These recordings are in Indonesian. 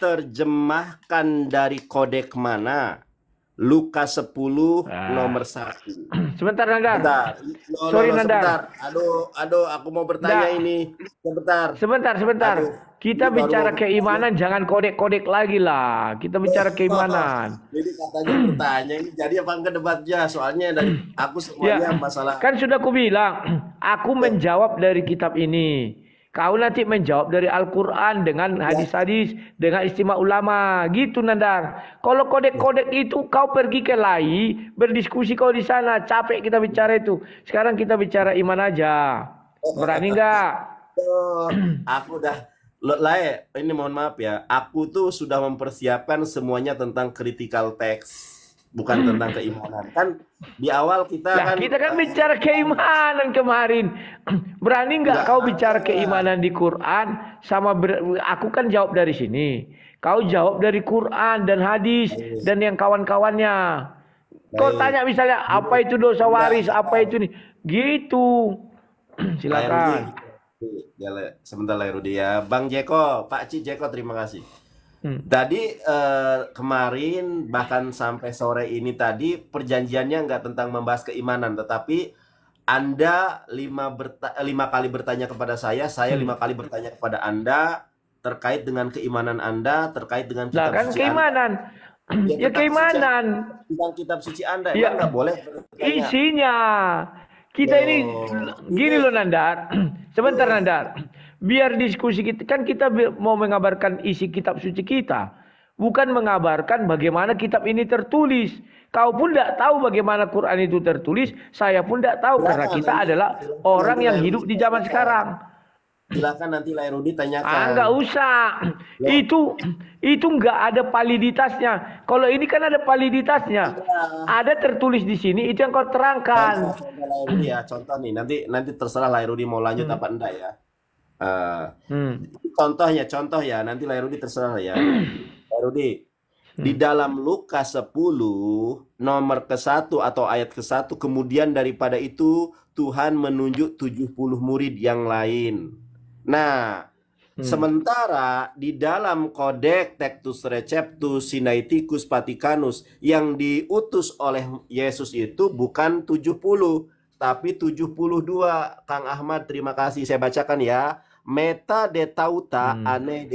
diterjemahkan dari kodek mana? Luka 10 ah. nomor 1. Sebentar Nandar. Sebentar. No, Sorry no, Nandar. Sebentar. Aduh, aduh aku mau bertanya nah. ini. Sebentar. Sebentar, sebentar. Aduh. Kita ini bicara keimanan, jangan kodek-kodek lagi lah. Kita bicara keimanan. Jadi katanya bertanya ini jadi apa enggak debatnya? Soalnya dari aku semuanya ya. masalah. Kan sudah aku bilang, aku menjawab dari kitab ini. Kau nanti menjawab dari Al-Quran dengan ya. hadis-hadis, dengan istimewa ulama. Gitu Nandang. Kalau kodek-kodek ya. itu kau pergi ke lain, berdiskusi kau di sana. Capek kita bicara itu. Sekarang kita bicara iman aja. Berani oh. nggak? Aku udah Lai, ini mohon maaf ya. Aku tuh sudah mempersiapkan semuanya tentang critical text bukan hmm. tentang keimanan kan di awal kita nah, kan kita kan eh, bicara keimanan kemarin berani nggak kau bicara eh. keimanan di Quran sama ber, aku kan jawab dari sini kau jawab dari Quran dan hadis yes. dan yang kawan-kawannya kau tanya misalnya apa itu dosa waris apa itu nih gitu silakan sebentar lah Rudi ya Bang Jeko Pak Ci Jeko terima kasih Hmm. Tadi uh, kemarin bahkan sampai sore ini tadi perjanjiannya nggak tentang membahas keimanan, tetapi Anda lima, berta eh, lima kali bertanya kepada saya, saya lima hmm. kali bertanya kepada Anda terkait dengan keimanan Anda, terkait dengan kitab nah, kan suci keimanan. Anda. Ya, ya keimanan. Suci, tentang kitab suci Anda, ya nggak boleh. Bertanya. Isinya. Kita oh. ini gini loh Nandar. Sebentar iya. Nandar Biar diskusi kita kan kita mau mengabarkan isi kitab suci kita, bukan mengabarkan bagaimana kitab ini tertulis. Kau pun tidak tahu bagaimana Quran itu tertulis, saya pun tidak tahu Silahkan karena kita adalah orang yang hidup di zaman sekarang. Silahkan nanti Lairudi Rudi tanyakan. Ah, enggak usah. Ya. Itu itu nggak ada validitasnya. Kalau ini kan ada validitasnya. Ya. Ada tertulis di sini itu yang kau terangkan. Contoh, ya, contoh nih nanti nanti terserah Lairudi Rudi mau lanjut hmm. apa enggak ya. Uh, hmm. Contohnya, contoh ya, nanti lah Rudi terserah ya. Rudi, di hmm. dalam Lukas 10, nomor ke-1 atau ayat ke-1, kemudian daripada itu Tuhan menunjuk 70 murid yang lain. Nah, hmm. sementara di dalam kodek Tectus Receptus Sinaiticus Vaticanus yang diutus oleh Yesus itu bukan 70, tapi 72. Kang Ahmad, terima kasih. Saya bacakan ya meta tauta hmm. ane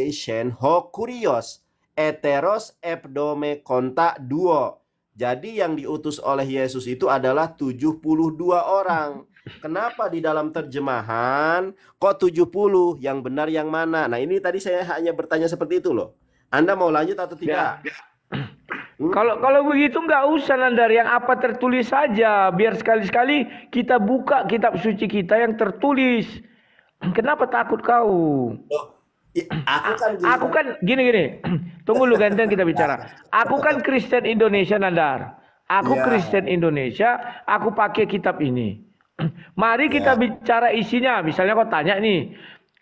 ho kurios eteros epdome konta duo. Jadi yang diutus oleh Yesus itu adalah 72 orang. Kenapa di dalam terjemahan kok 70? Yang benar yang mana? Nah, ini tadi saya hanya bertanya seperti itu loh. Anda mau lanjut atau tidak? Ya. Hmm? Kalau kalau begitu nggak usah Nandar yang apa tertulis saja biar sekali-sekali kita buka kitab suci kita yang tertulis Kenapa takut kau? Kan aku kan gini. gini kan gini Tunggu lu ganteng kita bicara. Aku kan Kristen Indonesia Nandar. Aku ya. Kristen Indonesia, aku pakai kitab ini. Mari kita ya. bicara isinya. Misalnya kau tanya nih,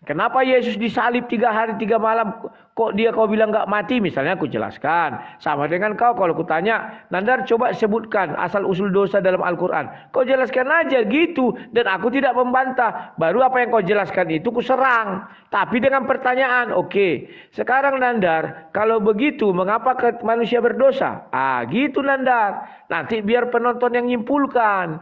Kenapa Yesus disalib tiga hari tiga malam? Kok dia kau bilang nggak mati? Misalnya aku jelaskan. Sama dengan kau kalau aku tanya, Nandar coba sebutkan asal usul dosa dalam Al-Quran. Kau jelaskan aja gitu. Dan aku tidak membantah. Baru apa yang kau jelaskan itu ku serang. Tapi dengan pertanyaan, oke. Okay, sekarang Nandar, kalau begitu mengapa manusia berdosa? Ah gitu Nandar. Nanti biar penonton yang nyimpulkan.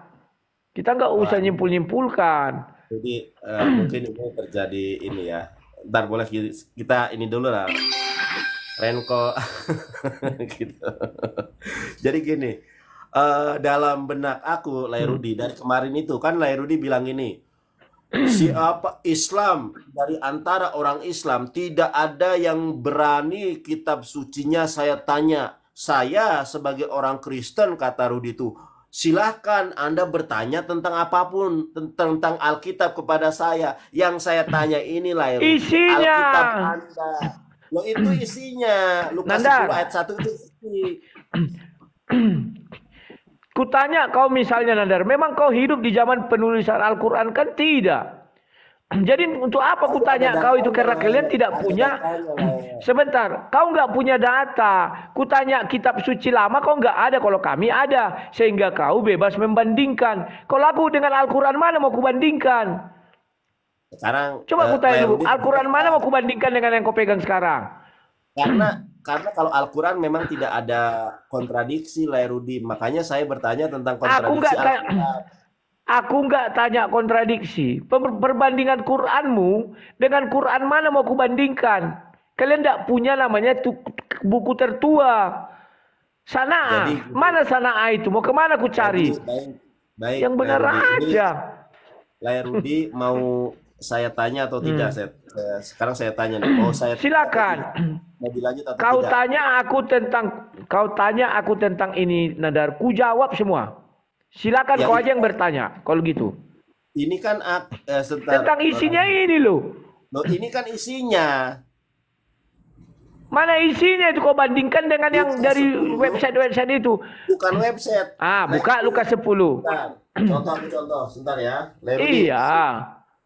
Kita nggak usah nyimpul-nyimpulkan. Jadi uh, mungkin ini terjadi ini ya. Ntar boleh kita ini dulu lah. Renko gitu. Jadi gini, uh, dalam benak aku Lairudi hmm. dari kemarin itu kan Lairudi bilang ini, siapa Islam dari antara orang Islam tidak ada yang berani kitab sucinya saya tanya. Saya sebagai orang Kristen kata Rudi itu silahkan Anda bertanya tentang apapun tentang Alkitab kepada saya. Yang saya tanya inilah yang isinya. Alkitab Anda. Lo itu isinya. Lukas Nanda. 10 ayat 1 itu isi. Kutanya kau misalnya Nandar, memang kau hidup di zaman penulisan Al-Quran kan tidak. Jadi untuk apa kutanya kau itu karena kalian tidak punya Sebentar, kau nggak punya data. Kutanya kitab suci lama kau nggak ada kalau kami ada. Sehingga kau bebas membandingkan. Kalau aku dengan Al-Quran mana mau kubandingkan? Sekarang coba aku eh, tanya dulu, Al-Quran mana mau kubandingkan dengan yang kau pegang sekarang? Karena karena kalau Al-Quran memang tidak ada kontradiksi Lairudi. Makanya saya bertanya tentang kontradiksi aku Aku nggak tanya kontradiksi. Perbandingan Quranmu dengan Quran mana mau kubandingkan? Kalian tidak punya namanya buku tertua. Sana, Jadi, mana sana itu? Mau kemana aku cari? Baik, baik, yang benar Rudy, aja. Layar Rudi mau saya tanya atau hmm. tidak? Hmm. Saya, saya, sekarang saya tanya. Mau saya silakan. Mau dilanjut atau kau tidak? tanya aku tentang kau tanya aku tentang ini Nadar. Ku jawab semua. Silakan ya, kau aja yang bertanya. Kalau gitu. Ini kan eh, setar, tentang isinya ini loh. Loh ini kan isinya. Mana isinya itu kau bandingkan dengan buka yang dari website-website itu? Bukan website. Ah, buka nah, Lukas 10. Contoh contoh, sebentar ya. Lairudi. Iya.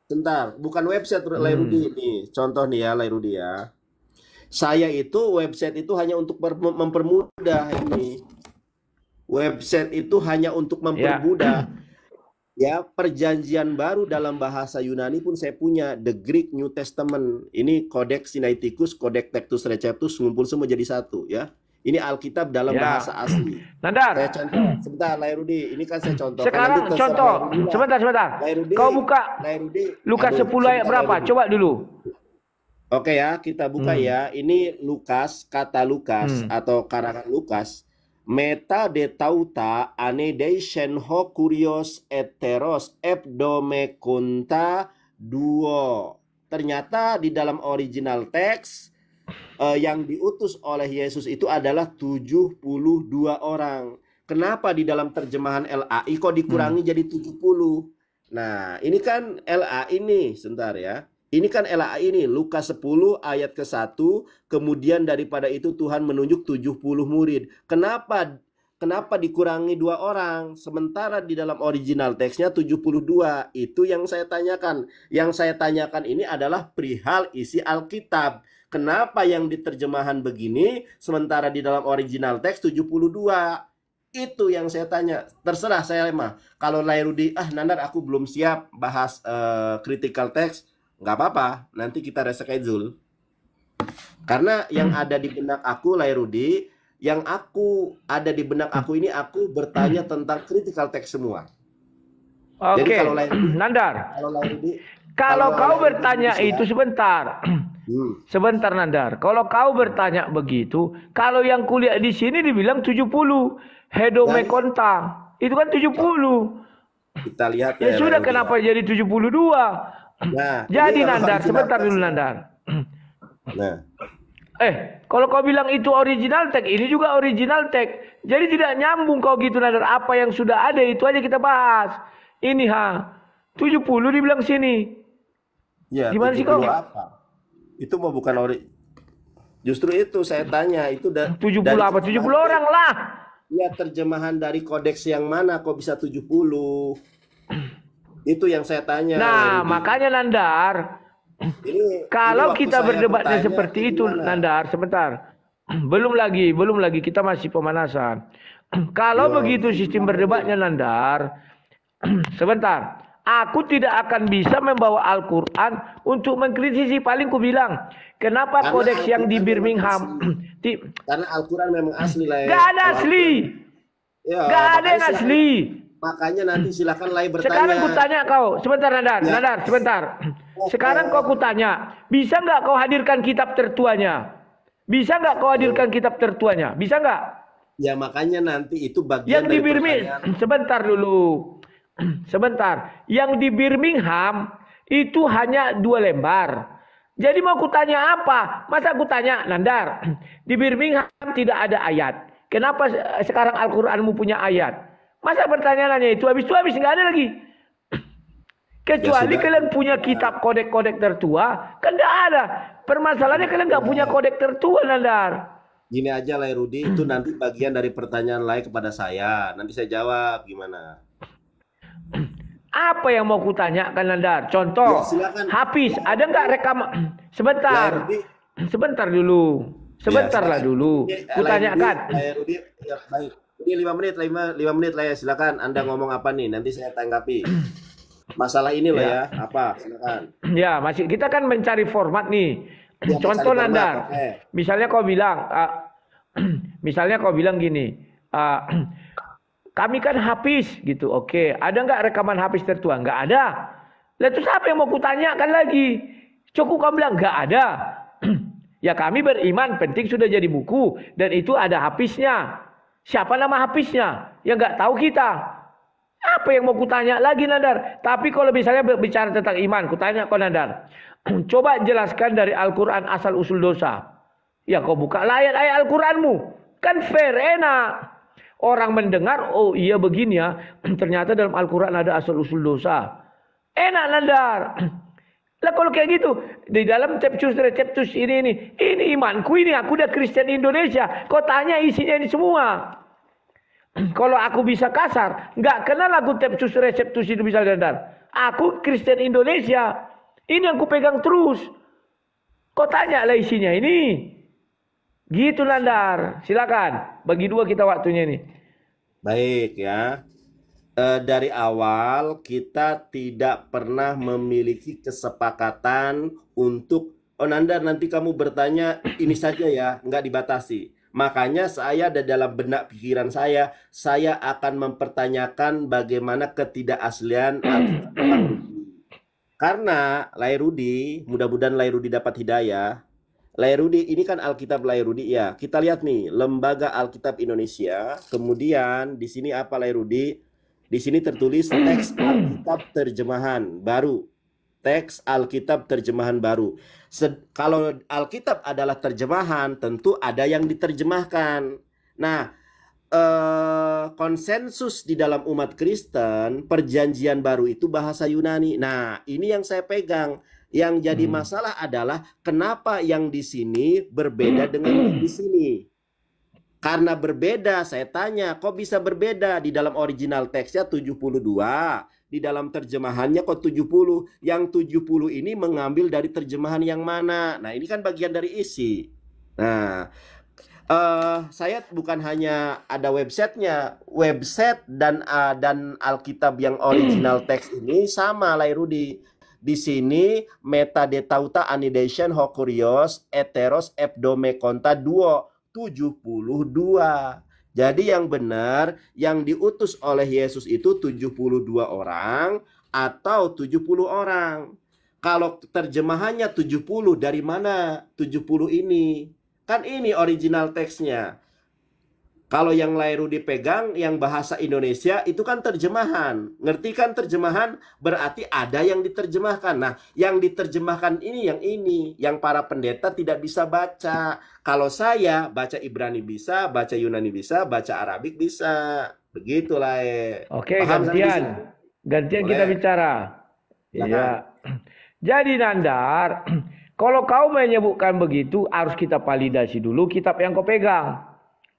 Sebentar. bukan website hmm. ini. Contoh nih ya, Lairudi ya. Saya itu website itu hanya untuk mempermudah ini. Website itu hanya untuk ya. mempermudah. Ya ya perjanjian baru dalam bahasa Yunani pun saya punya the Greek New Testament ini Codex Sinaiticus Codex Textus Receptus ngumpul semua jadi satu ya ini Alkitab dalam ya. bahasa asli. Nandar. Saya contoh, sebentar Lairudi, ini kan saya contoh. Sekarang contoh, Lairudi sebentar sebentar. Lairudi, Kau buka Lairudi. Lukas Aduh, 10 ayat berapa? Lairudi. Coba dulu. Oke ya, kita buka hmm. ya. Ini Lukas, kata Lukas hmm. atau karangan Lukas Meta de tauta ane shen ho kurios eteros ebdome kunta duo. Ternyata di dalam original teks eh, yang diutus oleh Yesus itu adalah 72 orang. Kenapa di dalam terjemahan LAI kok dikurangi hmm. jadi 70? Nah, ini kan LA ini, sebentar ya. Ini kan LAI ini, Lukas 10 ayat ke-1, kemudian daripada itu Tuhan menunjuk 70 murid. Kenapa kenapa dikurangi dua orang? Sementara di dalam original teksnya 72. Itu yang saya tanyakan. Yang saya tanyakan ini adalah perihal isi Alkitab. Kenapa yang diterjemahan begini, sementara di dalam original teks 72? Itu yang saya tanya. Terserah saya lemah Kalau Lairudi, ah Nandar aku belum siap bahas uh, critical text nggak apa-apa nanti kita rasa reschedule karena yang hmm. ada di benak aku Lai Rudi yang aku ada di benak aku ini aku bertanya hmm. tentang critical text semua oke okay. Nandar kalau Rudi, kalau, kalau kau Lai bertanya itu sebentar Hmm. Sebentar Nandar, kalau kau bertanya begitu, kalau yang kuliah di sini dibilang 70, hedome nah, kontang, itu kan 70. Kita lihat ya. Ya sudah kenapa jadi 72? Nah, nah, jadi Nandar, sebentar dulu Nandar. Nah. Eh, kalau kau bilang itu original tag, ini juga original tag. Jadi tidak nyambung kau gitu Nandar. Apa yang sudah ada itu aja kita bahas. Ini ha. 70 dibilang sini. Ya, Gimana sih kau? Apa? Itu mau bukan ori Justru itu saya tanya, itu da 70 dari apa? 70 orang lah. Ya terjemahan dari kodeks yang mana kok bisa 70? Itu yang saya tanya. Nah, ini. makanya Nandar. Ini, kalau ini kita berdebatnya seperti itu, gimana? Nandar, sebentar. Belum lagi, belum lagi kita masih pemanasan. kalau Yo. Ya. begitu sistem berdebatnya Nandar, sebentar. Aku tidak akan bisa membawa Al-Quran untuk mengkritisi. Paling ku bilang, kenapa karena kodeks yang di Birmingham? Di... Karena Al-Quran memang asli lah ya. Gak ada asli. Ya, gak ada yang asli. Makanya nanti silakan lain bertanya. Sekarang kutanya kau, sebentar Nadar, ya. Nadar, sebentar. Sekarang kau kutanya, bisa nggak kau hadirkan kitab tertuanya? Bisa nggak kau hadirkan kitab tertuanya? Bisa nggak? Ya makanya nanti itu bagian yang dari di Birmingham. Sebentar dulu, sebentar. Yang di Birmingham itu hanya dua lembar. Jadi mau kutanya apa? Masa kutanya, Nandar, di Birmingham tidak ada ayat. Kenapa sekarang Al-Quranmu punya ayat? Masa pertanyaannya itu habis itu habis nggak ada lagi. Kecuali ya kalian punya kitab kodek-kodek tertua, kan nggak ada. Permasalahannya kalian nggak punya kodek tertua, Nandar. Gini aja lah Rudi, itu nanti bagian dari pertanyaan lain kepada saya. Nanti saya jawab gimana. Apa yang mau kutanyakan Nandar? Contoh, ya, habis ada nggak rekam? Sebentar, ya, sebentar dulu, sebentar ya, lah dulu. Eh, kutanyakan. Ya, Rudy, ya, baik. Ini lima menit, lima, lima menit lah ya. Silakan Anda hmm. ngomong apa nih, nanti saya tanggapi. Masalah ini loh ya. ya, apa? Silakan. Ya, masih kita kan mencari format nih. Ya, Contoh nanda, misalnya kau bilang, uh, misalnya kau bilang gini, uh, kami kan habis gitu, oke, okay. ada nggak rekaman habis tertua? Nggak ada. Lalu terus siapa yang mau kutanyakan lagi? Cukup kau bilang nggak ada. ya kami beriman, penting sudah jadi buku dan itu ada habisnya. Siapa nama habisnya? Ya nggak tahu kita. Apa yang mau kutanya lagi Nadar? Tapi kalau misalnya bicara tentang iman, kutanya kau Nadar. Coba jelaskan dari Al-Quran asal usul dosa. Ya kau buka layar ayat Al-Quranmu. Kan fair, enak. Orang mendengar, oh iya begini ya. Ternyata dalam Al-Quran ada asal usul dosa. Enak Nadar. Lah kalau kayak gitu, di dalam cepcus receptus ini ini, ini imanku ini aku udah Kristen Indonesia. Kau tanya isinya ini semua. kalau aku bisa kasar, nggak kenal aku cepcus receptus itu bisa dandan. Aku Kristen Indonesia. Ini yang aku pegang terus. Kau tanya lah isinya ini. Gitu Landar. Silakan. Bagi dua kita waktunya ini. Baik ya eh, dari awal kita tidak pernah memiliki kesepakatan untuk oh Nanda nanti kamu bertanya ini saja ya, nggak dibatasi. Makanya saya ada dalam benak pikiran saya, saya akan mempertanyakan bagaimana ketidakaslian karena Lairudi, mudah-mudahan Lairudi dapat hidayah. Lairudi ini kan Alkitab Lairudi ya. Kita lihat nih, Lembaga Alkitab Indonesia. Kemudian di sini apa Lairudi? Di sini tertulis teks Alkitab terjemahan baru. Teks Alkitab terjemahan baru. Se kalau Alkitab adalah terjemahan, tentu ada yang diterjemahkan. Nah, eh, konsensus di dalam umat Kristen, perjanjian baru itu bahasa Yunani. Nah, ini yang saya pegang. Yang jadi hmm. masalah adalah kenapa yang di sini berbeda dengan yang di sini. Karena berbeda, saya tanya, kok bisa berbeda? Di dalam original teksnya 72, di dalam terjemahannya kok 70. Yang 70 ini mengambil dari terjemahan yang mana? Nah, ini kan bagian dari isi. Nah, uh, saya bukan hanya ada websitenya, website dan uh, dan Alkitab yang original teks ini sama, lahiru Di sini meta detauta anidation hokurios eteros ebdome konta duo 72. Jadi yang benar yang diutus oleh Yesus itu 72 orang atau 70 orang. Kalau terjemahannya 70 dari mana 70 ini? Kan ini original teksnya. Kalau yang Lairu dipegang, yang bahasa Indonesia itu kan terjemahan. Ngerti kan terjemahan? Berarti ada yang diterjemahkan. Nah, yang diterjemahkan ini yang ini. Yang para pendeta tidak bisa baca. Kalau saya, baca Ibrani bisa, baca Yunani bisa, baca Arabik bisa. Begitu, ya. Oke, Paham gantian. Gantian Boleh. kita bicara. Iya. Jadi, Nandar, kalau kau menyebutkan begitu, harus kita validasi dulu kitab yang kau pegang.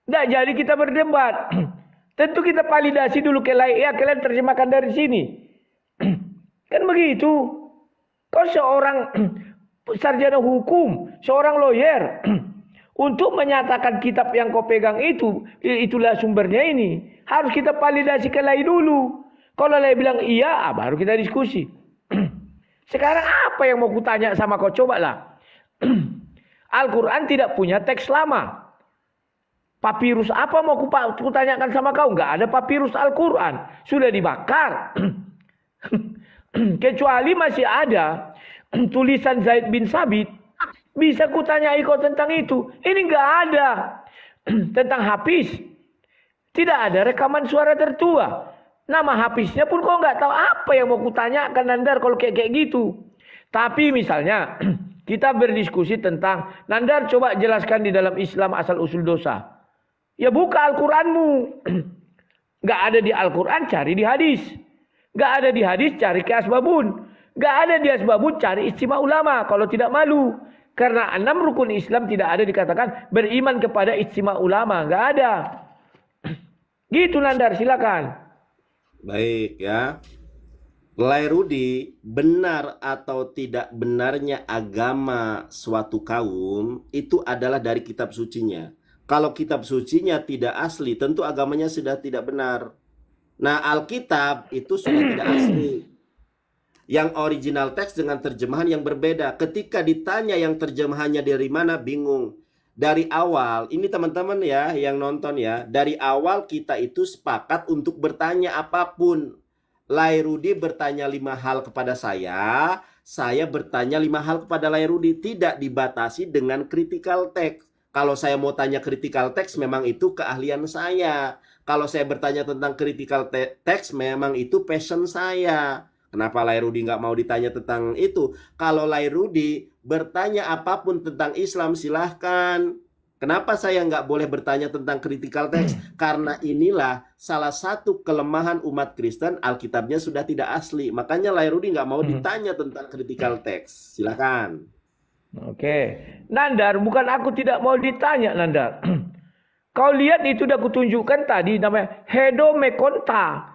Tidak jadi kita berdebat. Tentu kita validasi dulu ke lain. Ya kalian terjemahkan dari sini. kan begitu. Kau seorang sarjana hukum, seorang lawyer. Untuk menyatakan kitab yang kau pegang itu, itulah sumbernya ini. Harus kita validasi ke lain dulu. Kalau lain bilang iya, ah, baru kita diskusi. Sekarang apa yang mau kutanya sama kau? Cobalah. Al-Quran tidak punya teks lama. Papirus apa mau aku tanyakan sama kau? Enggak ada papirus Al-Quran. Sudah dibakar. Kecuali masih ada tulisan Zaid bin Sabit. Bisa kutanyai kau tentang itu. Ini enggak ada. tentang Hafiz. Tidak ada rekaman suara tertua. Nama Hafiznya pun kau enggak tahu apa yang mau kutanyakan Nandar kalau kayak kayak gitu. Tapi misalnya kita berdiskusi tentang Nandar coba jelaskan di dalam Islam asal usul dosa. Ya buka Al-Quranmu. Gak ada di Al-Quran, cari di hadis. Gak ada di hadis, cari ke asbabun. Gak ada di asbabun, cari istimewa ulama. Kalau tidak malu. Karena enam rukun Islam tidak ada dikatakan beriman kepada istimewa ulama. Gak ada. Gitu Nandar, silakan. Baik ya. Lai Rudi, benar atau tidak benarnya agama suatu kaum itu adalah dari kitab sucinya. Kalau kitab sucinya tidak asli, tentu agamanya sudah tidak benar. Nah, Alkitab itu sudah tidak asli. Yang original teks dengan terjemahan yang berbeda. Ketika ditanya yang terjemahannya dari mana, bingung. Dari awal, ini teman-teman ya yang nonton ya, dari awal kita itu sepakat untuk bertanya apapun. Lai Rudi bertanya lima hal kepada saya, saya bertanya lima hal kepada Lai Rudi tidak dibatasi dengan critical text. Kalau saya mau tanya critical text, memang itu keahlian saya. Kalau saya bertanya tentang critical te text, memang itu passion saya. Kenapa Lai Rudi nggak mau ditanya tentang itu? Kalau Lai Rudi bertanya apapun tentang Islam, silahkan. Kenapa saya nggak boleh bertanya tentang critical text? Hmm. Karena inilah salah satu kelemahan umat Kristen, Alkitabnya sudah tidak asli. Makanya Lai Rudi nggak mau hmm. ditanya tentang critical text. Silahkan. Oke. Nandar, bukan aku tidak mau ditanya Nandar. Kau lihat itu udah kutunjukkan tadi namanya Hedo Mekonta.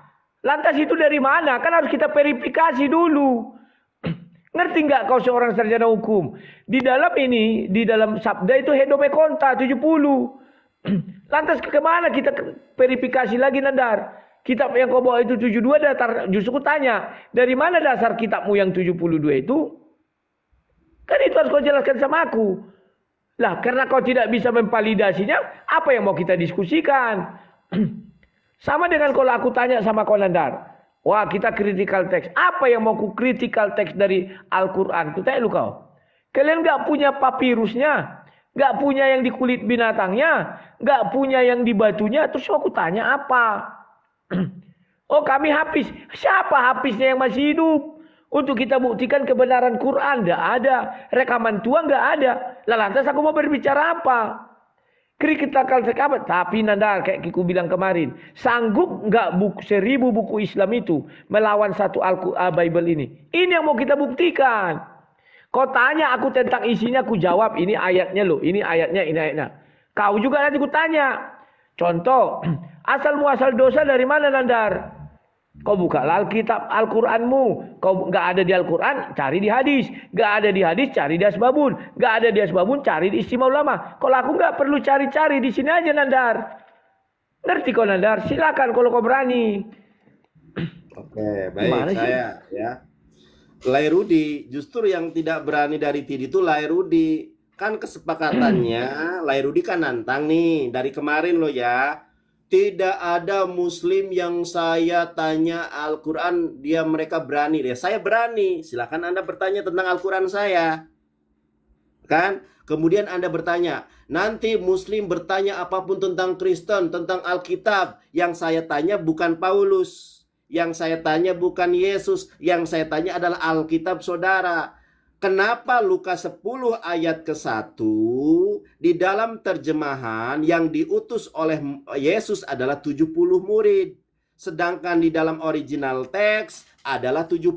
Lantas itu dari mana? Kan harus kita verifikasi dulu. Ngerti nggak kau seorang sarjana hukum? Di dalam ini, di dalam sabda itu Hedo Mekonta 70. Lantas ke mana kita verifikasi lagi Nandar? Kitab yang kau bawa itu 72 datar justru kutanya. dari mana dasar kitabmu yang 72 itu? Kan itu harus kau jelaskan sama aku. Lah, karena kau tidak bisa memvalidasinya, apa yang mau kita diskusikan? sama dengan kalau aku tanya sama kau Nandar. Wah, kita critical text. Apa yang mau ku critical text dari Al-Quran? Itu tanya lu kau. Kalian gak punya papirusnya. Gak punya yang di kulit binatangnya. Gak punya yang di batunya. Terus aku tanya apa? oh, kami habis. Siapa habisnya yang masih hidup? Untuk kita buktikan kebenaran Quran nggak ada, rekaman tua nggak ada. Lah lantas aku mau berbicara apa? kritikal sekabat. Tapi nanda kayak Kiku bilang kemarin, sanggup nggak buku, seribu buku Islam itu melawan satu Al ah, Bible ini? Ini yang mau kita buktikan. Kau tanya aku tentang isinya, aku jawab ini ayatnya loh, ini ayatnya, ini ayatnya. Kau juga nanti aku tanya. Contoh, asal muasal dosa dari mana Nandar? Kau buka Alkitab Al-Qur'anmu. Kau nggak ada di Al-Qur'an, cari di hadis. Nggak ada di hadis, cari di asbabun. Nggak ada di asbabun, cari di istimewa ulama. Kalau aku nggak perlu cari-cari di sini aja Nandar. Ngerti kau Nandar? Silakan kalau kau berani. Oke, baik Dimana saya ya. Lai Rudi, justru yang tidak berani dari Tid itu Lai Rudi. Kan kesepakatannya Lai Rudi kan nantang nih dari kemarin lo ya tidak ada muslim yang saya tanya Al-Quran dia mereka berani ya saya berani silahkan anda bertanya tentang Al-Quran saya kan kemudian anda bertanya nanti muslim bertanya apapun tentang Kristen tentang Alkitab yang saya tanya bukan Paulus yang saya tanya bukan Yesus yang saya tanya adalah Alkitab saudara Kenapa Lukas 10 ayat ke-1 di dalam terjemahan yang diutus oleh Yesus adalah 70 murid. Sedangkan di dalam original teks adalah 72.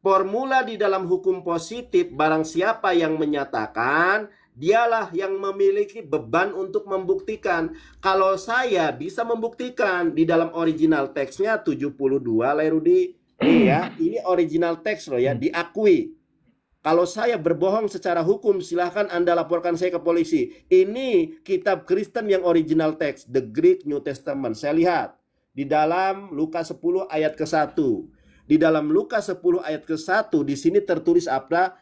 Formula di dalam hukum positif barang siapa yang menyatakan dialah yang memiliki beban untuk membuktikan. Kalau saya bisa membuktikan di dalam original teksnya 72 Lerudi. Ini ya, ini original teks loh ya, diakui kalau saya berbohong secara hukum, silahkan Anda laporkan saya ke polisi. Ini kitab Kristen yang original text, The Greek New Testament. Saya lihat di dalam Lukas 10 ayat ke-1. Di dalam Lukas 10 ayat ke-1 di sini tertulis apa?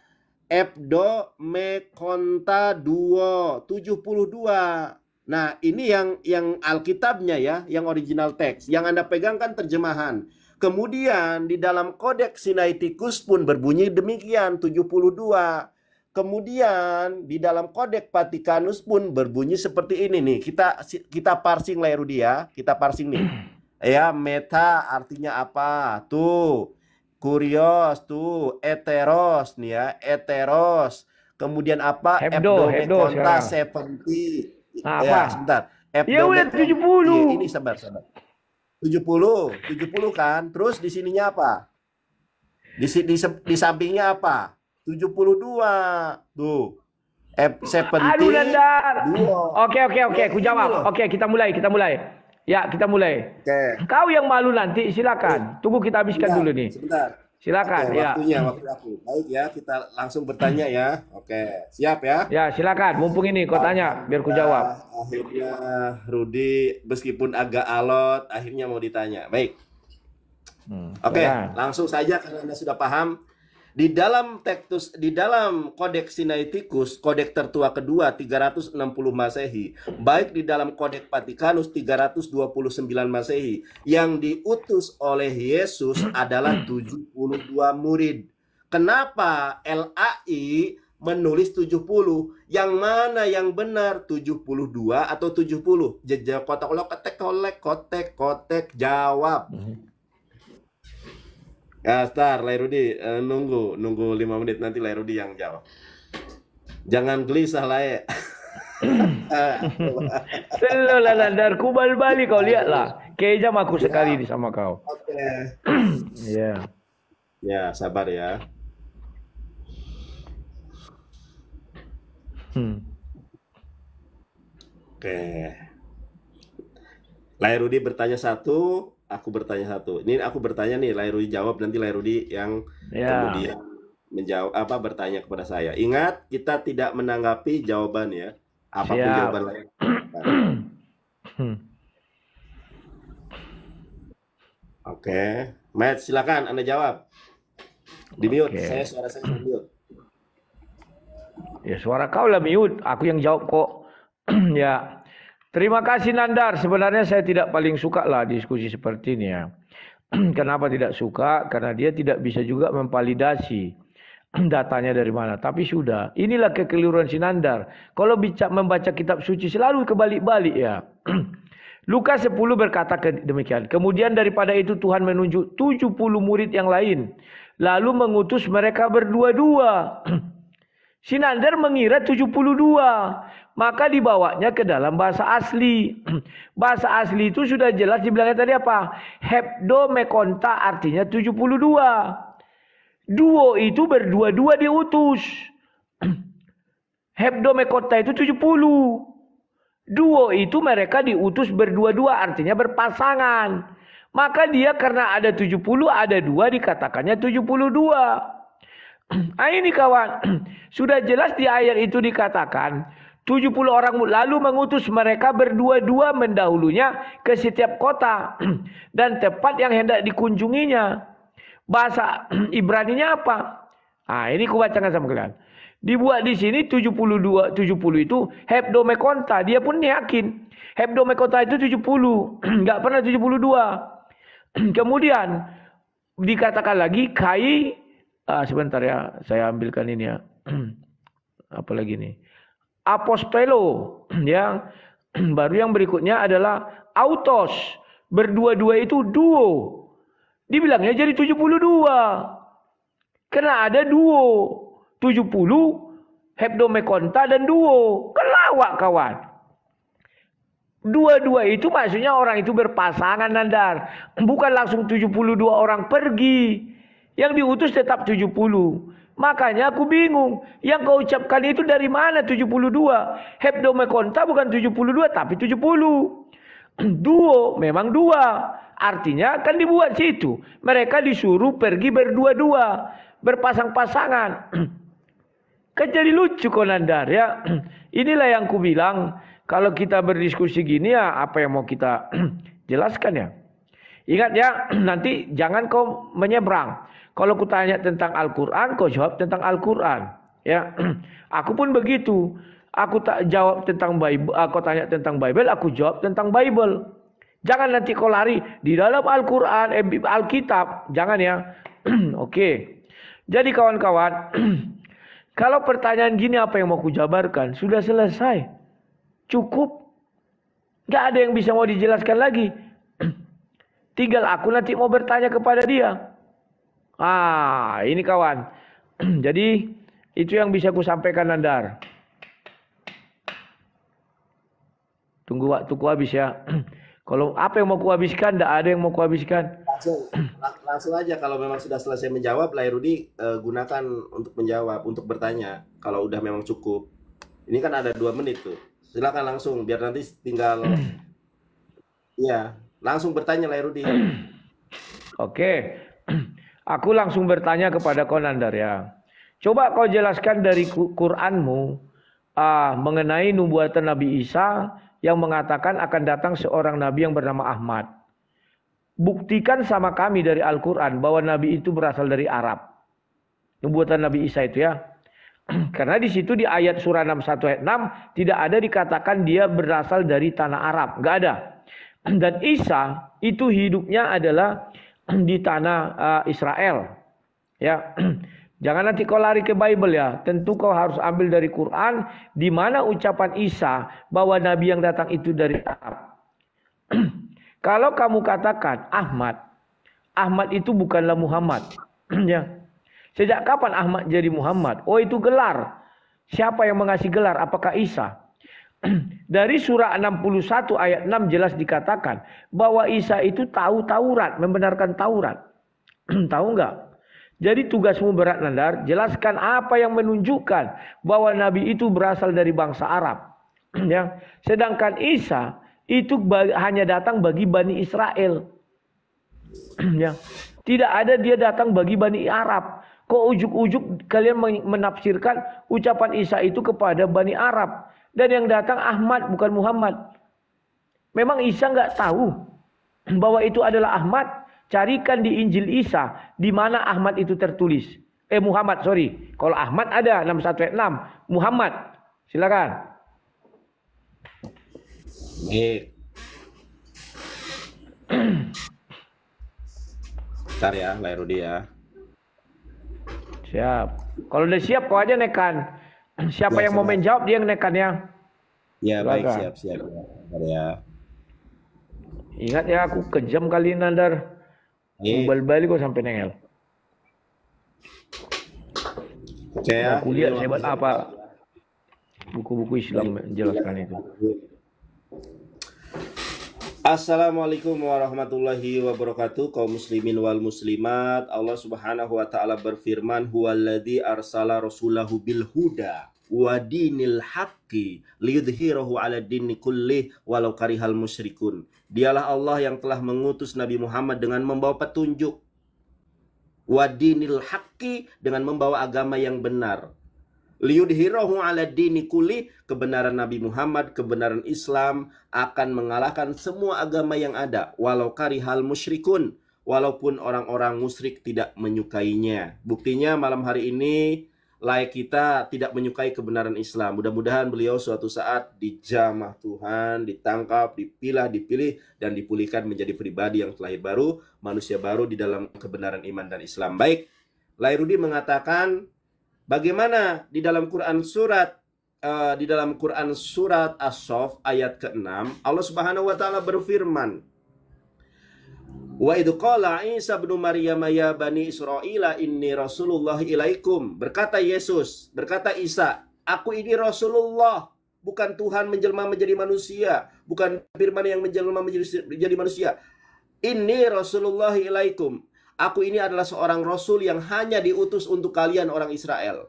me konta duo 72. Nah, ini yang yang Alkitabnya ya, yang original text. Yang Anda pegang kan terjemahan. Kemudian di dalam kodeks Sinaitikus pun berbunyi demikian 72. Kemudian di dalam kodeks Vatikanus pun berbunyi seperti ini nih. Kita kita parsing lah ya. ya. kita parsing nih. Ya, meta artinya apa? Tuh. Kurios tuh, eteros nih ya, eteros. Kemudian apa? Hebdo, hebdo hebdo 70. Nah, ya, apa? Ya, sebentar. Hebdo, ya udah 70. Ya, ini sabar, sabar. 70, 70 kan. Terus di sininya apa? Di, di, di sampingnya apa? 72. Tuh. F70. Aduh Oke oke oke, ku jawab. Oke, okay, kita mulai, kita mulai. Ya, kita mulai. Okay. Kau yang malu nanti silakan. Tunggu kita habiskan ya, dulu nih. Sebentar. Silakan Oke, ya. Waktunya, waktu aku. Baik ya, kita langsung bertanya ya. Oke, siap ya? Ya, silakan. Mumpung ini kau tanya biar ku jawab. Nah, akhirnya Rudi meskipun agak alot akhirnya mau ditanya. Baik. Hmm. Oke, ya. langsung saja karena Anda sudah paham di dalam tektus di dalam kodeks Sinaiticus, kodek tertua kedua 360 Masehi, baik di dalam kodek Vatikanus 329 Masehi, yang diutus oleh Yesus adalah 72 murid. Kenapa LAI menulis 70? Yang mana yang benar 72 atau 70? Jejak kotak kotek kotek kotek jawab. Ya, Star, Lai uh, eh, nunggu, nunggu 5 menit nanti Lai Rudy yang jawab. Jangan gelisah, Lai. Selalu Nandar. kubal balik kau lihatlah. Kejam aku ya. sekali di sama kau. Oke. ya. Ya, sabar ya. Hmm. Oke. Lai Rudy bertanya satu, aku bertanya satu. Ini aku bertanya nih, Lairudi jawab nanti Lairudi yang yeah. kemudian menjawab apa bertanya kepada saya. Ingat kita tidak menanggapi jawaban ya. Apapun Siap. Ya. jawaban lain. Oke, okay. Matt silakan Anda jawab. Di mute, okay. saya suara saya di mute. Ya suara kau lah mute, aku yang jawab kok. ya. Terima kasih Nandar. Sebenarnya saya tidak paling suka lah diskusi seperti ini ya. Kenapa tidak suka? Karena dia tidak bisa juga memvalidasi datanya dari mana. Tapi sudah, inilah kekeliruan Sinandar. Kalau bicara membaca kitab suci selalu kebalik-balik ya. Lukas 10 berkata demikian. Kemudian daripada itu Tuhan menunjuk 70 murid yang lain. Lalu mengutus mereka berdua-dua. Sinandar mengira 72 maka dibawanya ke dalam bahasa asli. bahasa asli itu sudah jelas dibilangnya tadi apa? Hebdomekonta artinya 72. Duo itu berdua-dua diutus. Hebdomekonta itu 70. Duo itu mereka diutus berdua-dua artinya berpasangan. Maka dia karena ada 70, ada dua dikatakannya 72. Nah ini kawan, sudah jelas di ayat itu dikatakan 70 orang lalu mengutus mereka berdua-dua mendahulunya ke setiap kota dan tempat yang hendak dikunjunginya. Bahasa Ibrani-nya apa? Ah, ini ku bacakan sama kalian. Dibuat di sini 72 70 itu hebdomekonta, dia pun yakin. Hebdomekonta itu 70, enggak pernah 72. Kemudian dikatakan lagi kai ah, sebentar ya, saya ambilkan ini ya. Apalagi nih apostelo ya baru yang berikutnya adalah autos berdua-dua itu duo dibilangnya jadi 72 karena ada duo 70 hebdomekonta dan duo kelawak kawan Dua-dua itu maksudnya orang itu berpasangan Nandar. Bukan langsung 72 orang pergi. Yang diutus tetap 70. Makanya aku bingung. Yang kau ucapkan itu dari mana 72? Hebdomekonta bukan 72 tapi 70. Duo memang dua. Artinya kan dibuat situ. Mereka disuruh pergi berdua-dua. Berpasang-pasangan. kan jadi lucu Konandar ya. Inilah yang ku bilang. Kalau kita berdiskusi gini ya apa yang mau kita jelaskan ya. Ingat ya nanti jangan kau menyeberang. Kalau aku tanya tentang Al-Quran, kau jawab tentang Al-Quran. Ya, aku pun begitu. Aku tak jawab tentang Bible, aku tanya tentang Bible, aku jawab tentang Bible. Jangan nanti kau lari di dalam Al-Quran, eh, Alkitab. Jangan ya. Oke. Jadi kawan-kawan, kalau pertanyaan gini apa yang mau jabarkan Sudah selesai. Cukup. Gak ada yang bisa mau dijelaskan lagi. Tinggal aku nanti mau bertanya kepada dia. Ah, ini kawan. Jadi itu yang bisa ku sampaikan Nandar. Tunggu waktu ku habis ya. kalau apa yang mau ku habiskan, tidak ada yang mau ku habiskan. Langsung, langsung aja kalau memang sudah selesai menjawab, Lai Rudi uh, gunakan untuk menjawab, untuk bertanya. Kalau udah memang cukup. Ini kan ada dua menit tuh. Silakan langsung, biar nanti tinggal. Iya, langsung bertanya Lai Rudi. Oke. Okay. Aku langsung bertanya kepada kau Nandarya. Coba kau jelaskan dari Qur'anmu uh, mengenai nubuatan Nabi Isa yang mengatakan akan datang seorang nabi yang bernama Ahmad. Buktikan sama kami dari Al-Qur'an bahwa nabi itu berasal dari Arab. Nubuatan Nabi Isa itu ya. Karena di situ di ayat surah 61 ayat 6 tidak ada dikatakan dia berasal dari tanah Arab, nggak ada. Dan Isa itu hidupnya adalah di tanah eh, Israel. Ya. Jangan nanti kau lari ke Bible ya. Tentu kau harus ambil dari Quran di mana ucapan Isa bahwa nabi yang datang itu dari Arab. Kalau kamu katakan Ahmad, Ahmad itu bukanlah Muhammad. ya. Sejak kapan Ahmad jadi Muhammad? Oh itu gelar. Siapa yang mengasih gelar? Apakah Isa? Dari surah 61 ayat 6 jelas dikatakan bahwa Isa itu tahu Taurat, membenarkan Taurat. tahu enggak? Jadi tugasmu berat Nandar, jelaskan apa yang menunjukkan bahwa nabi itu berasal dari bangsa Arab. ya. Sedangkan Isa itu hanya datang bagi Bani Israel. ya. Tidak ada dia datang bagi Bani Arab. Kok ujuk-ujuk kalian menafsirkan ucapan Isa itu kepada Bani Arab? Dan yang datang Ahmad bukan Muhammad. Memang Isa nggak tahu bahwa itu adalah Ahmad. Carikan di Injil Isa di mana Ahmad itu tertulis. Eh Muhammad, sorry. Kalau Ahmad ada 616 Muhammad, silakan. Ini Bentar ya, Lairudi ya. Siap. Kalau udah siap, kau aja nekan. Siapa ya, yang mau menjawab dia yang nekan ya. Ya baik siap siap ya. Ingat ya aku kejam kali Nandar. Eh. Bal balik kok sampai nengel. Saya aku lihat hebat apa buku-buku Islam menjelaskan itu. Iya. Assalamualaikum warahmatullahi wabarakatuh kaum muslimin wal muslimat Allah subhanahu wa ta'ala berfirman huwaladhi arsala rasulahu bil huda wa dinil haqqi liyudhirahu ala dinni kullih walau karihal musyrikun Dialah Allah yang telah mengutus Nabi Muhammad dengan membawa petunjuk wa dinil haqqi dengan membawa agama yang benar liudhirohu ala dini kuli kebenaran Nabi Muhammad kebenaran Islam akan mengalahkan semua agama yang ada walau karihal musyrikun walaupun orang-orang musyrik tidak menyukainya buktinya malam hari ini layak kita tidak menyukai kebenaran Islam mudah-mudahan beliau suatu saat dijamah Tuhan ditangkap dipilah dipilih dan dipulihkan menjadi pribadi yang terlahir baru manusia baru di dalam kebenaran iman dan Islam baik Lairudi mengatakan Bagaimana di dalam Quran surat uh, di dalam Quran surat As-Saff ayat ke-6 Allah Subhanahu wa taala berfirman Wa idh qala Isa bin Maryam ya bani Israila inni rasulullah ilaikum berkata Yesus berkata Isa aku ini Rasulullah bukan Tuhan menjelma menjadi manusia bukan firman yang menjelma menjadi, menjadi manusia ini Rasulullah ilaikum Aku ini adalah seorang rasul yang hanya diutus untuk kalian orang Israel.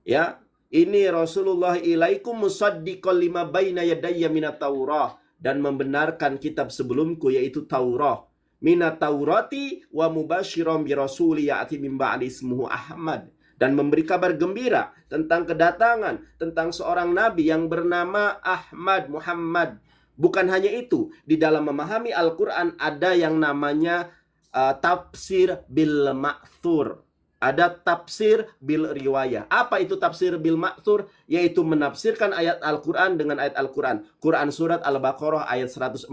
Ya, ini Rasulullah ilaikum musaddiqal lima baina yadayya minat Taurah dan membenarkan kitab sebelumku yaitu Taurah. Minat Taurati wa mubasyiran bi rasuli ya'ti min ba'di ismuhu Ahmad dan memberi kabar gembira tentang kedatangan tentang seorang nabi yang bernama Ahmad Muhammad. Bukan hanya itu, di dalam memahami Al-Qur'an ada yang namanya uh, tafsir bil ma'thur. Ada tafsir bil riwayah. Apa itu tafsir bil ma'thur? Yaitu menafsirkan ayat Al-Quran dengan ayat Al-Quran. Quran Surat Al-Baqarah ayat 146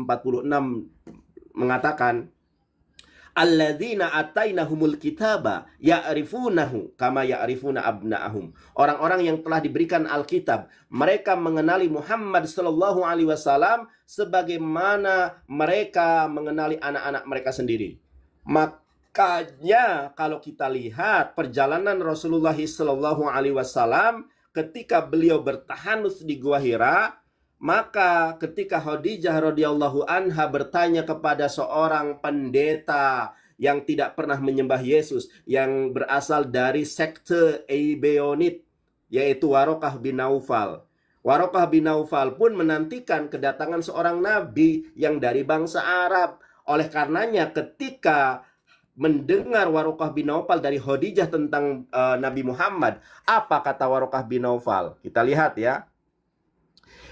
mengatakan, Alladzina atainahumul kitaba ya'rifunahu kama ya'rifuna abna'ahum. Orang-orang yang telah diberikan Alkitab, mereka mengenali Muhammad sallallahu alaihi wasallam sebagaimana mereka mengenali anak-anak mereka sendiri. Makanya kalau kita lihat perjalanan Rasulullah Shallallahu Alaihi Wasallam ketika beliau bertahan di Gua Hira, maka ketika Khadijah radhiyallahu anha bertanya kepada seorang pendeta yang tidak pernah menyembah Yesus yang berasal dari sekte Ebionit yaitu Warokah bin Naufal. Warokah bin Naufal pun menantikan kedatangan seorang nabi yang dari bangsa Arab. Oleh karenanya ketika mendengar Warokah bin Naufal dari Khadijah tentang uh, Nabi Muhammad, apa kata Warokah bin Naufal? Kita lihat ya.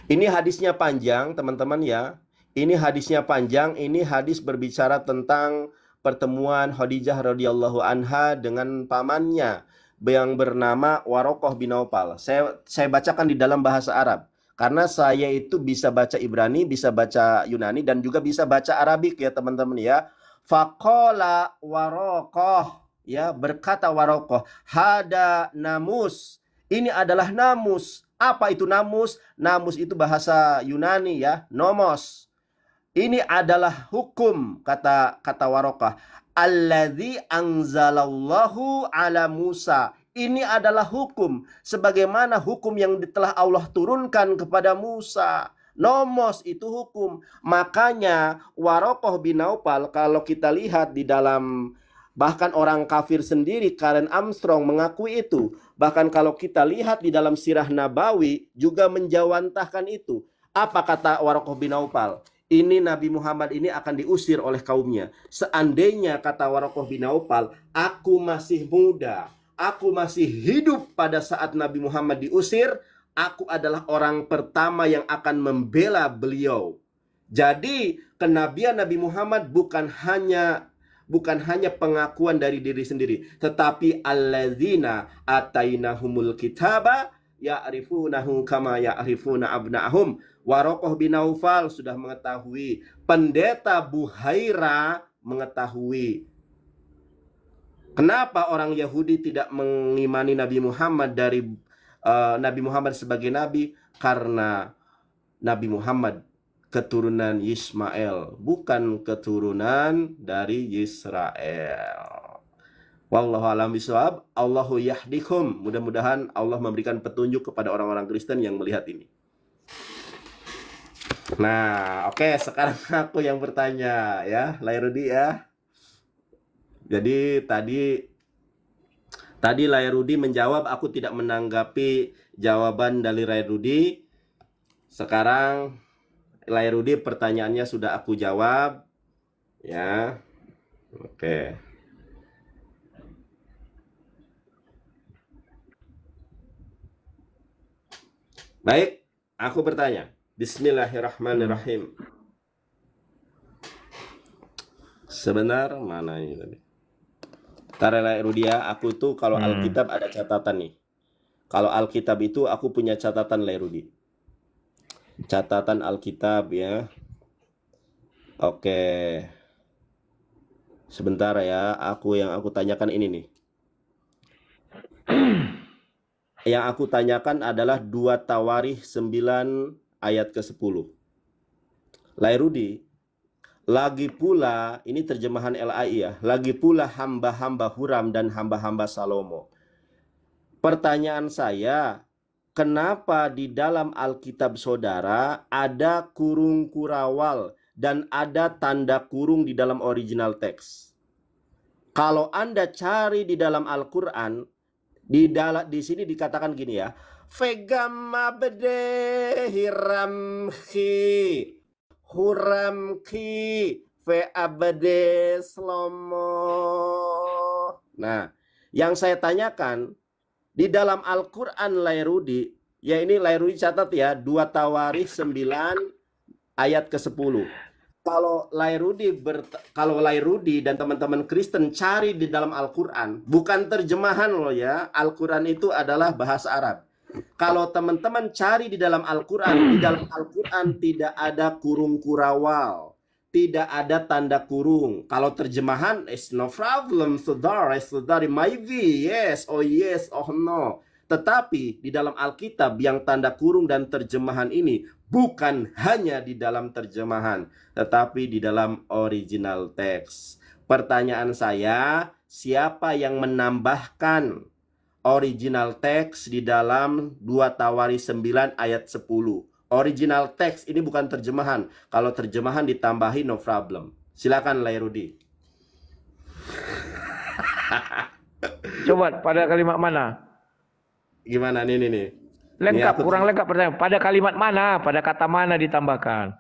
Ini hadisnya panjang, teman-teman ya. Ini hadisnya panjang, ini hadis berbicara tentang pertemuan Khadijah radhiyallahu anha dengan pamannya yang bernama Warokoh bin Naufal. Saya saya bacakan di dalam bahasa Arab. Karena saya itu bisa baca Ibrani, bisa baca Yunani, dan juga bisa baca Arabik ya teman-teman ya. Fakola warokoh ya berkata warokoh hada namus ini adalah namus apa itu namus namus itu bahasa Yunani ya nomos ini adalah hukum kata kata warokoh Alladhi anzalallahu ala Musa ini adalah hukum sebagaimana hukum yang telah Allah turunkan kepada Musa. Nomos itu hukum. Makanya Warokoh bin Aupal kalau kita lihat di dalam bahkan orang kafir sendiri Karen Armstrong mengakui itu. Bahkan kalau kita lihat di dalam sirah Nabawi juga menjawantahkan itu. Apa kata Warokoh bin Aupal? ini Nabi Muhammad ini akan diusir oleh kaumnya. Seandainya kata Warokoh bin Aupal, aku masih muda aku masih hidup pada saat Nabi Muhammad diusir, aku adalah orang pertama yang akan membela beliau. Jadi, kenabian Nabi Muhammad bukan hanya bukan hanya pengakuan dari diri sendiri, tetapi allazina atainahumul kitaba ya'rifunahu kama ya'rifuna abna'ahum. Warokoh bin Aufal sudah mengetahui, pendeta Buhaira mengetahui Kenapa orang Yahudi tidak mengimani Nabi Muhammad dari uh, Nabi Muhammad sebagai nabi? Karena Nabi Muhammad keturunan Ismail, bukan keturunan dari Israel. Wallahu alam bisawab. Allahu yahdikum. Mudah-mudahan Allah memberikan petunjuk kepada orang-orang Kristen yang melihat ini. Nah, oke, okay, sekarang aku yang bertanya ya, Lairudi ya. Jadi tadi tadi Layar Rudi menjawab aku tidak menanggapi jawaban dari Layar Rudi. Sekarang Layar Rudi pertanyaannya sudah aku jawab. Ya. Oke. Baik, aku bertanya. Bismillahirrahmanirrahim. Sebenar mana ini tadi? Karena Erudia, aku tuh kalau hmm. Alkitab ada catatan nih. Kalau Alkitab itu aku punya catatan Lerudi. Catatan Alkitab ya. Oke. Sebentar ya, aku yang aku tanyakan ini nih. yang aku tanyakan adalah 2 Tawarih 9 ayat ke-10. Lairudi, lagi pula, ini terjemahan LAI ya, lagi pula hamba-hamba Huram dan hamba-hamba Salomo. Pertanyaan saya, kenapa di dalam Alkitab saudara ada kurung kurawal dan ada tanda kurung di dalam original teks? Kalau Anda cari di dalam Al-Quran, di, dalam, di sini dikatakan gini ya, Vegama bedehiramhi huram ki fe abade slomo. Nah, yang saya tanyakan di dalam Al-Qur'an Lairudi, ya ini Lairudi catat ya, dua Tawarih sembilan ayat ke sepuluh Kalau Lairudi ber, kalau Lairudi dan teman-teman Kristen cari di dalam Al-Qur'an, bukan terjemahan loh ya. Al-Qur'an itu adalah bahasa Arab. Kalau teman-teman cari di dalam Al-Quran, di dalam Al-Quran tidak ada kurung kurawal. Tidak ada tanda kurung. Kalau terjemahan, it's no problem, saudara, saudari, maybe, yes, oh yes, oh no. Tetapi di dalam Alkitab yang tanda kurung dan terjemahan ini bukan hanya di dalam terjemahan, tetapi di dalam original teks. Pertanyaan saya, siapa yang menambahkan original text di dalam 2 Tawari 9 ayat 10. Original text ini bukan terjemahan. Kalau terjemahan ditambahi no problem. Silakan Lairudi. Coba pada kalimat mana? Gimana nih nih nih? Lengkap, nih kurang lengkap pertanyaan. Pada kalimat mana? Pada kata mana ditambahkan?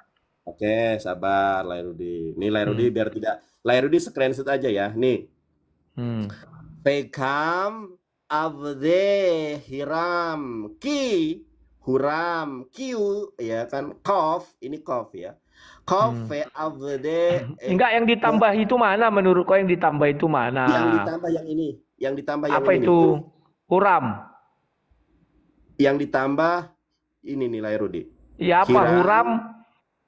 Oke, sabar Lai Lairudi. Nih Lairudi hmm. biar tidak Lai Lairudi screenshot aja ya. Nih. Hmm. Beckham avde hiram ki huram Q ya kan kof ini kof ya Kof hmm. avde ya, eh, enggak yang ditambah itu mana menurut kau yang ditambah itu mana yang ditambah yang ini yang ditambah yang apa ini. itu huram yang ditambah ini nilai Rudi ya apa hiram, huram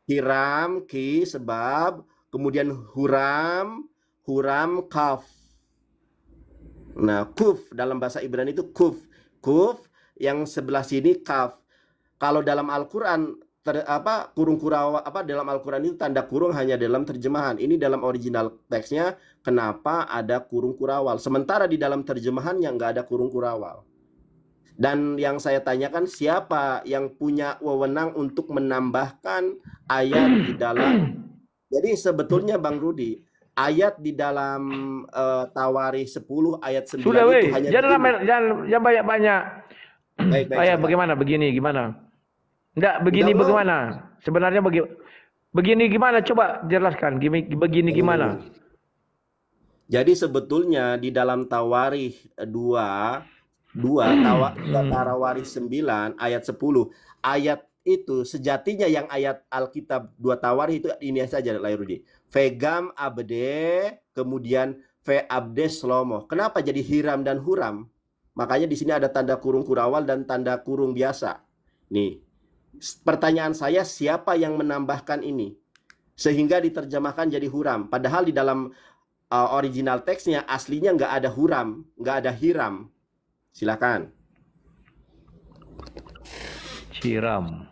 hiram ki sebab kemudian huram huram kaf Nah, kuf dalam bahasa Ibrani itu kuf. Kuf yang sebelah sini kaf. Kalau dalam Al-Qur'an ter, apa kurung kurawa apa dalam Al-Qur'an itu tanda kurung hanya dalam terjemahan. Ini dalam original teksnya kenapa ada kurung kurawal? Sementara di dalam terjemahan yang nggak ada kurung kurawal. Dan yang saya tanyakan siapa yang punya wewenang untuk menambahkan ayat di dalam. Jadi sebetulnya Bang Rudi, ayat di dalam uh, eh, Tawari 10 ayat 9 Sudah, itu wey. hanya jangan main, jangan jangan banyak-banyak. Baik, baik, ayat bagaimana begini gimana? Enggak begini Udah, bagaimana? Lo. Sebenarnya bagi begini gimana coba jelaskan begini, begini gimana? Jadi sebetulnya di dalam Tawari 2 2 tawa, Tawari 9 ayat 10 ayat itu sejatinya yang ayat Alkitab dua tawari itu ini saja Lairudi Vegam Abde, kemudian V Abde Slomo. Kenapa jadi hiram dan huram? Makanya di sini ada tanda kurung kurawal dan tanda kurung biasa. Nih, pertanyaan saya siapa yang menambahkan ini? Sehingga diterjemahkan jadi huram. Padahal di dalam uh, original teksnya aslinya nggak ada huram, nggak ada hiram. Silakan. Hiram.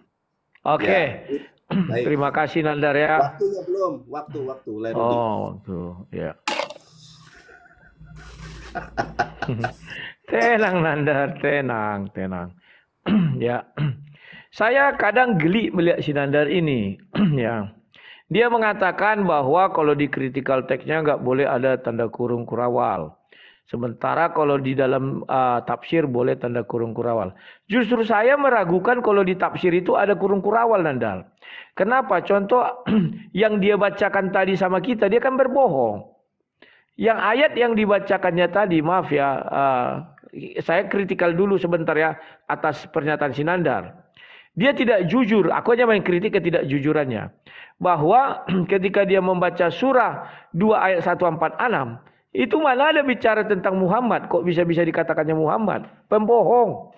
Oke. Okay. Ya. Baik. Terima kasih Nandar ya. Waktunya belum, waktu waktu. Lain oh, waktu. Ya. tenang Nandar, tenang, tenang. ya. Saya kadang geli melihat si Nandar ini, ya. Dia mengatakan bahwa kalau di critical text-nya nggak boleh ada tanda kurung kurawal. Sementara kalau di dalam uh, tafsir boleh tanda kurung kurawal. Justru saya meragukan kalau di tafsir itu ada kurung kurawal Nandal. Kenapa? Contoh yang dia bacakan tadi sama kita, dia kan berbohong. Yang ayat yang dibacakannya tadi, maaf ya, uh, saya kritikal dulu sebentar ya atas pernyataan Sinandar. Dia tidak jujur, aku hanya kritik ketidakjujurannya. Bahwa ketika dia membaca surah 2 ayat 146, itu mana ada bicara tentang Muhammad. Kok bisa-bisa dikatakannya Muhammad? Pembohong.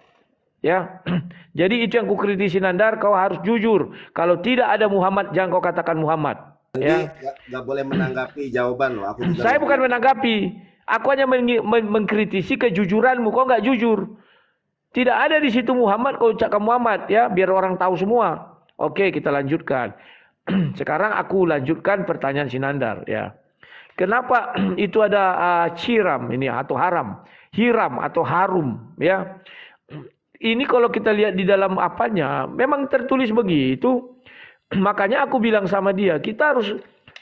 Ya, jadi itu yang kukritisi Nandar. Kau harus jujur. Kalau tidak ada Muhammad, jangan kau katakan Muhammad. Jadi, ya, ya nggak boleh menanggapi jawaban loh. Aku Saya bukan menanggapi. Aku hanya men men mengkritisi kejujuranmu. Kau nggak jujur. Tidak ada di situ Muhammad. Kau ucapkan Muhammad ya, biar orang tahu semua. Oke, kita lanjutkan. Sekarang aku lanjutkan pertanyaan Sinandar ya. Kenapa itu ada ah, ciram ini atau haram, hiram atau harum ya. Ini kalau kita lihat di dalam apanya, memang tertulis begitu. Makanya aku bilang sama dia, kita harus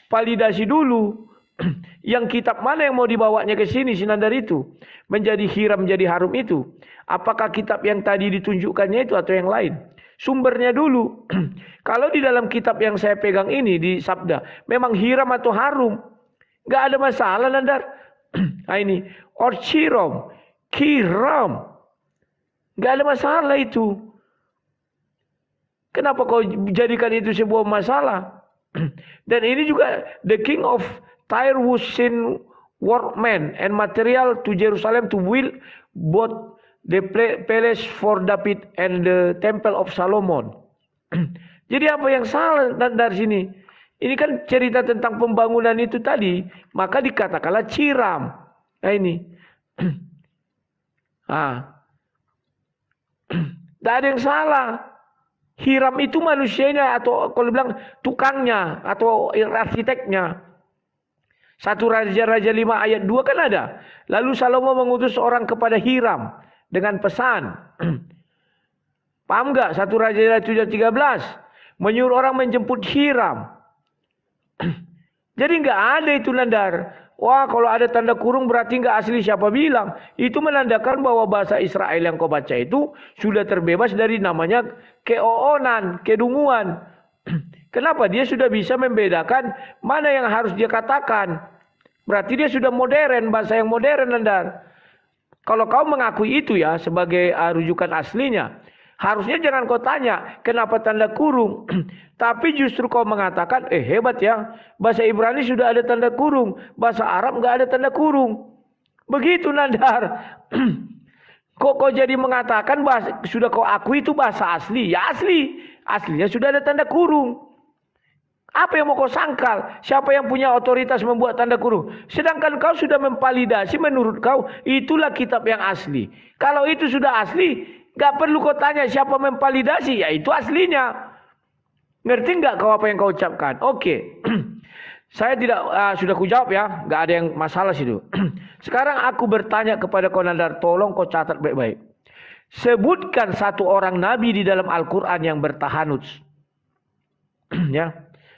validasi dulu yang kitab mana yang mau dibawanya ke sini sinandar itu menjadi hiram menjadi harum itu apakah kitab yang tadi ditunjukkannya itu atau yang lain sumbernya dulu kalau di dalam kitab yang saya pegang ini di sabda memang hiram atau harum Gak ada masalah Nandar. nah ini. Orchirom, Kiram. Gak ada masalah itu. Kenapa kau jadikan itu sebuah masalah? Dan ini juga the king of Tyre who sent workmen and material to Jerusalem to build both the palace for David and the temple of Solomon. Jadi apa yang salah dari sini? Ini kan cerita tentang pembangunan itu tadi. Maka dikatakanlah ciram. Nah ini. ah. Tidak ada yang salah. Hiram itu manusianya atau kalau bilang tukangnya atau arsiteknya. Satu Raja-Raja 5 ayat 2 kan ada. Lalu Salomo mengutus orang kepada Hiram dengan pesan. Paham gak? Satu Raja-Raja 13. Menyuruh orang menjemput Hiram. Jadi nggak ada itu nandar. Wah kalau ada tanda kurung berarti nggak asli siapa bilang. Itu menandakan bahwa bahasa Israel yang kau baca itu sudah terbebas dari namanya keoonan, kedunguan. Kenapa? Dia sudah bisa membedakan mana yang harus dia katakan. Berarti dia sudah modern, bahasa yang modern nandar. Kalau kau mengakui itu ya sebagai rujukan aslinya. Harusnya jangan kau tanya kenapa tanda kurung, tapi justru kau mengatakan, eh hebat ya, bahasa Ibrani sudah ada tanda kurung, bahasa Arab nggak ada tanda kurung. Begitu Nandar. Kok kau jadi mengatakan bahasa, sudah kau akui itu bahasa asli? Ya asli, aslinya sudah ada tanda kurung. Apa yang mau kau sangkal? Siapa yang punya otoritas membuat tanda kurung? Sedangkan kau sudah memvalidasi menurut kau itulah kitab yang asli. Kalau itu sudah asli, Gak perlu kau tanya siapa memvalidasi, ya itu aslinya. Ngerti nggak kau apa yang kau ucapkan? Oke. Saya tidak uh, sudah kujawab ya, nggak ada yang masalah situ. Sekarang aku bertanya kepada kau Nadar, tolong kau catat baik-baik. Sebutkan satu orang nabi di dalam Al-Qur'an yang bertahanut. ya.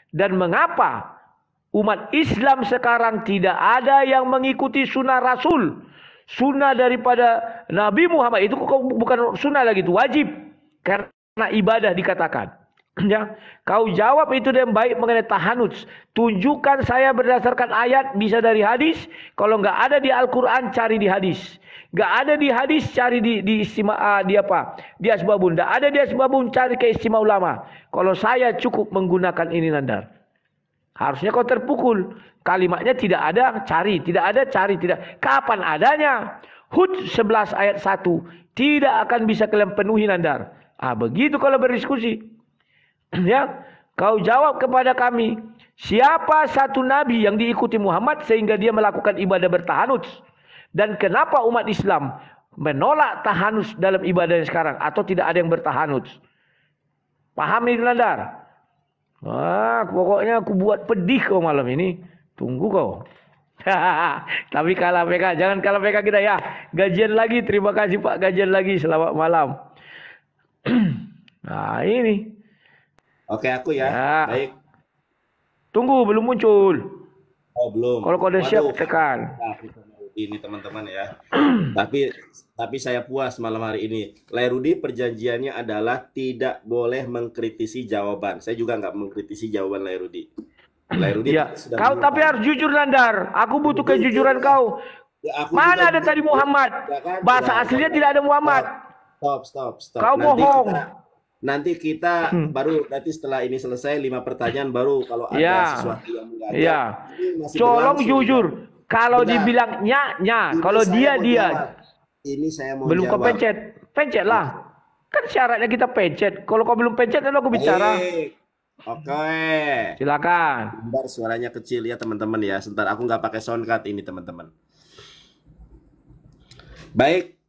Dan mengapa umat Islam sekarang tidak ada yang mengikuti sunnah Rasul? sunnah daripada Nabi Muhammad itu bukan sunnah lagi itu wajib karena ibadah dikatakan. Ya, kau jawab itu dengan baik mengenai tahanuts Tunjukkan saya berdasarkan ayat bisa dari hadis. Kalau nggak ada di Al-Quran cari di hadis. Nggak ada di hadis cari di di istima uh, di apa? Di asbabun. Nggak ada di asbabun cari ke istimewa ulama. Kalau saya cukup menggunakan ini nandar. Harusnya kau terpukul. Kalimatnya tidak ada, cari. Tidak ada, cari. Tidak. Kapan adanya? Hud 11 ayat 1. Tidak akan bisa kalian penuhi nandar. Ah, begitu kalau berdiskusi. ya, Kau jawab kepada kami. Siapa satu nabi yang diikuti Muhammad sehingga dia melakukan ibadah bertahanut? Dan kenapa umat Islam menolak tahanus dalam ibadahnya sekarang atau tidak ada yang bertahanut? Paham ini Nandar? Wah, pokoknya aku buat pedih kau malam ini. Tunggu kau. Tapi kalah PK, jangan kalah PK kita ya. Gajian lagi, terima kasih Pak gajian lagi. Selamat malam. nah, ini. Oke, aku ya. ya. Baik. Tunggu, belum muncul. Oh, belum. Kalau kau udah siap tekan. Nah, gitu ini teman-teman ya. tapi tapi saya puas malam hari ini. Rudi perjanjiannya adalah tidak boleh mengkritisi jawaban. Saya juga nggak mengkritisi jawaban Lai Rudi ya. Kau menurut. tapi harus jujur Nandar. Aku butuh Rudy, kejujuran ya. kau. Ya, aku Mana ada tadi Muhammad? Ya kan? Bahasa ya, ya, aslinya tidak ada Muhammad. Stop, stop, stop. Kau nanti bohong. Kita, nanti kita hmm. baru nanti setelah ini selesai lima pertanyaan baru kalau ya. ada ya. sesuatu yang enggak ada. Ya. Colong jujur. Kalau Benar. dibilang nya kalau dia dia. Jawab. Ini saya mau Belum jawab. kau pencet. Pencet lah. Kan syaratnya kita pencet. Kalau kau belum pencet lalu aku bicara. Oke. Oke. Silakan. Bentar suaranya kecil ya teman-teman ya. Sebentar aku nggak pakai sound card ini teman-teman. Baik.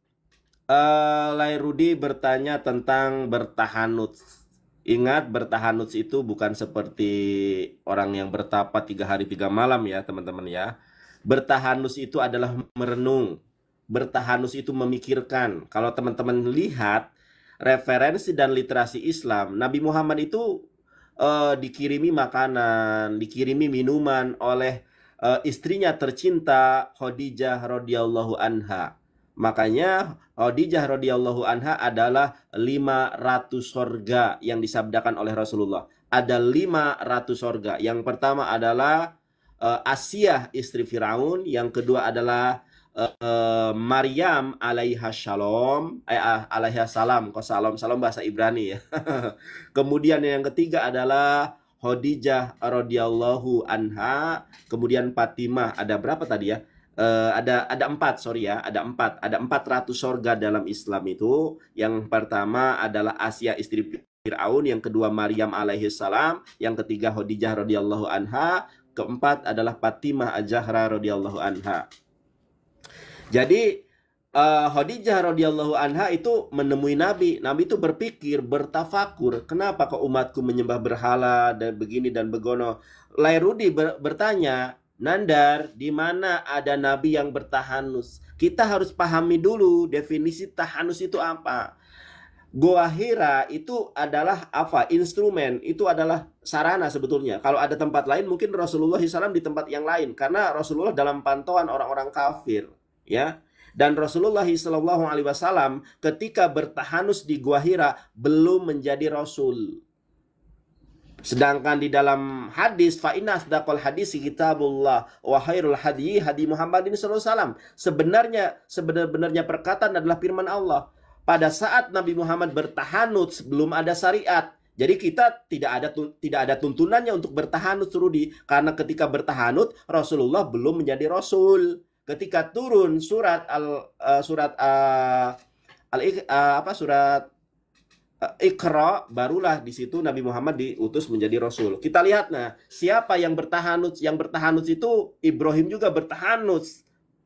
Uh, eh, Rudi bertanya tentang bertahanut. Ingat bertahanut itu bukan seperti orang yang bertapa tiga hari tiga malam ya teman-teman ya. Bertahanus itu adalah merenung. Bertahanus itu memikirkan. Kalau teman-teman lihat referensi dan literasi Islam, Nabi Muhammad itu uh, dikirimi makanan, dikirimi minuman oleh uh, istrinya tercinta Khadijah radhiyallahu anha. Makanya Khadijah radhiyallahu anha adalah 500 sorga yang disabdakan oleh Rasulullah. Ada 500 sorga. Yang pertama adalah uh, eh, Asia istri Firaun, yang kedua adalah uh, uh, Maryam alaiha shalom, eh, ah, alaiha salam, kok salam salam bahasa Ibrani ya. Kemudian yang ketiga adalah Khadijah radhiyallahu anha, kemudian Fatimah ada berapa tadi ya? Uh, ada ada empat sorry ya ada empat ada empat ratus sorga dalam Islam itu yang pertama adalah Asia istri Fir'aun, yang kedua Maryam alaihissalam, yang ketiga Khadijah radhiyallahu anha, Keempat adalah Fatimah Ajahra radhiyallahu anha. Jadi uh, Khadijah radhiyallahu anha itu menemui Nabi. Nabi itu berpikir, bertafakur, kenapa kok umatku menyembah berhala dan begini dan begono. Lairudi ber bertanya, Nandar, di mana ada nabi yang bertahanus? Kita harus pahami dulu definisi tahanus itu apa. Goa Hira itu adalah apa? Instrumen itu adalah sarana sebetulnya. Kalau ada tempat lain mungkin Rasulullah SAW di tempat yang lain karena Rasulullah dalam pantauan orang-orang kafir, ya. Dan Rasulullah SAW ketika bertahanus di Gua Hira belum menjadi Rasul. Sedangkan di dalam hadis fainas dakol hadis kitabullah wahairul hadi hadi hadi Muhammadin SAW. Sebenarnya sebenar-benarnya perkataan adalah firman Allah pada saat Nabi Muhammad bertahanut sebelum ada syariat. Jadi kita tidak ada tidak ada tuntunannya untuk bertahanut Rudi karena ketika bertahanut Rasulullah belum menjadi rasul. Ketika turun surat al uh, surat uh, al uh, apa surat uh, Iqra barulah di situ Nabi Muhammad diutus menjadi rasul. Kita lihat nah, siapa yang bertahanut? Yang bertahanut itu Ibrahim juga bertahanut,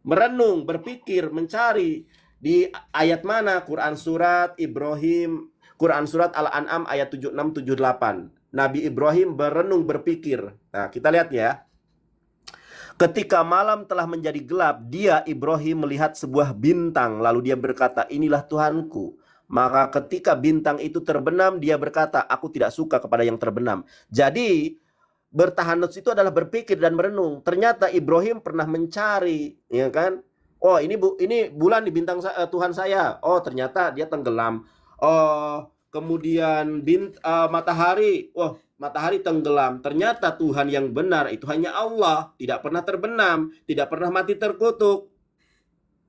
merenung, berpikir, mencari di ayat mana? Quran surat Ibrahim, Quran surat Al-An'am ayat 76 78. Nabi Ibrahim berenung berpikir. Nah, kita lihat ya. Ketika malam telah menjadi gelap, dia Ibrahim melihat sebuah bintang lalu dia berkata, "Inilah Tuhanku." Maka ketika bintang itu terbenam, dia berkata, "Aku tidak suka kepada yang terbenam." Jadi, bertahan itu adalah berpikir dan merenung. Ternyata Ibrahim pernah mencari, ya kan? Oh, ini bu, ini bulan di bintang uh, Tuhan saya. Oh, ternyata dia tenggelam. Oh, kemudian bint uh, matahari. Wah, oh, matahari tenggelam. Ternyata Tuhan yang benar itu hanya Allah, tidak pernah terbenam, tidak pernah mati terkutuk.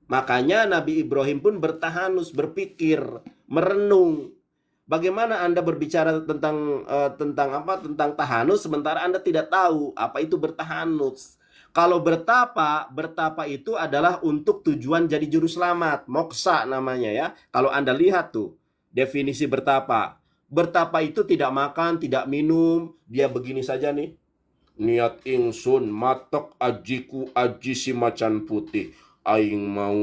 Makanya Nabi Ibrahim pun bertahanus, berpikir, merenung. Bagaimana Anda berbicara tentang uh, tentang apa? Tentang tahanus sementara Anda tidak tahu apa itu bertahanus. Kalau bertapa, bertapa itu adalah untuk tujuan jadi juru selamat, moksa namanya ya. Kalau Anda lihat tuh definisi bertapa. Bertapa itu tidak makan, tidak minum, dia begini saja nih. Niat ingsun matok ajiku aji si macan putih. Aing mau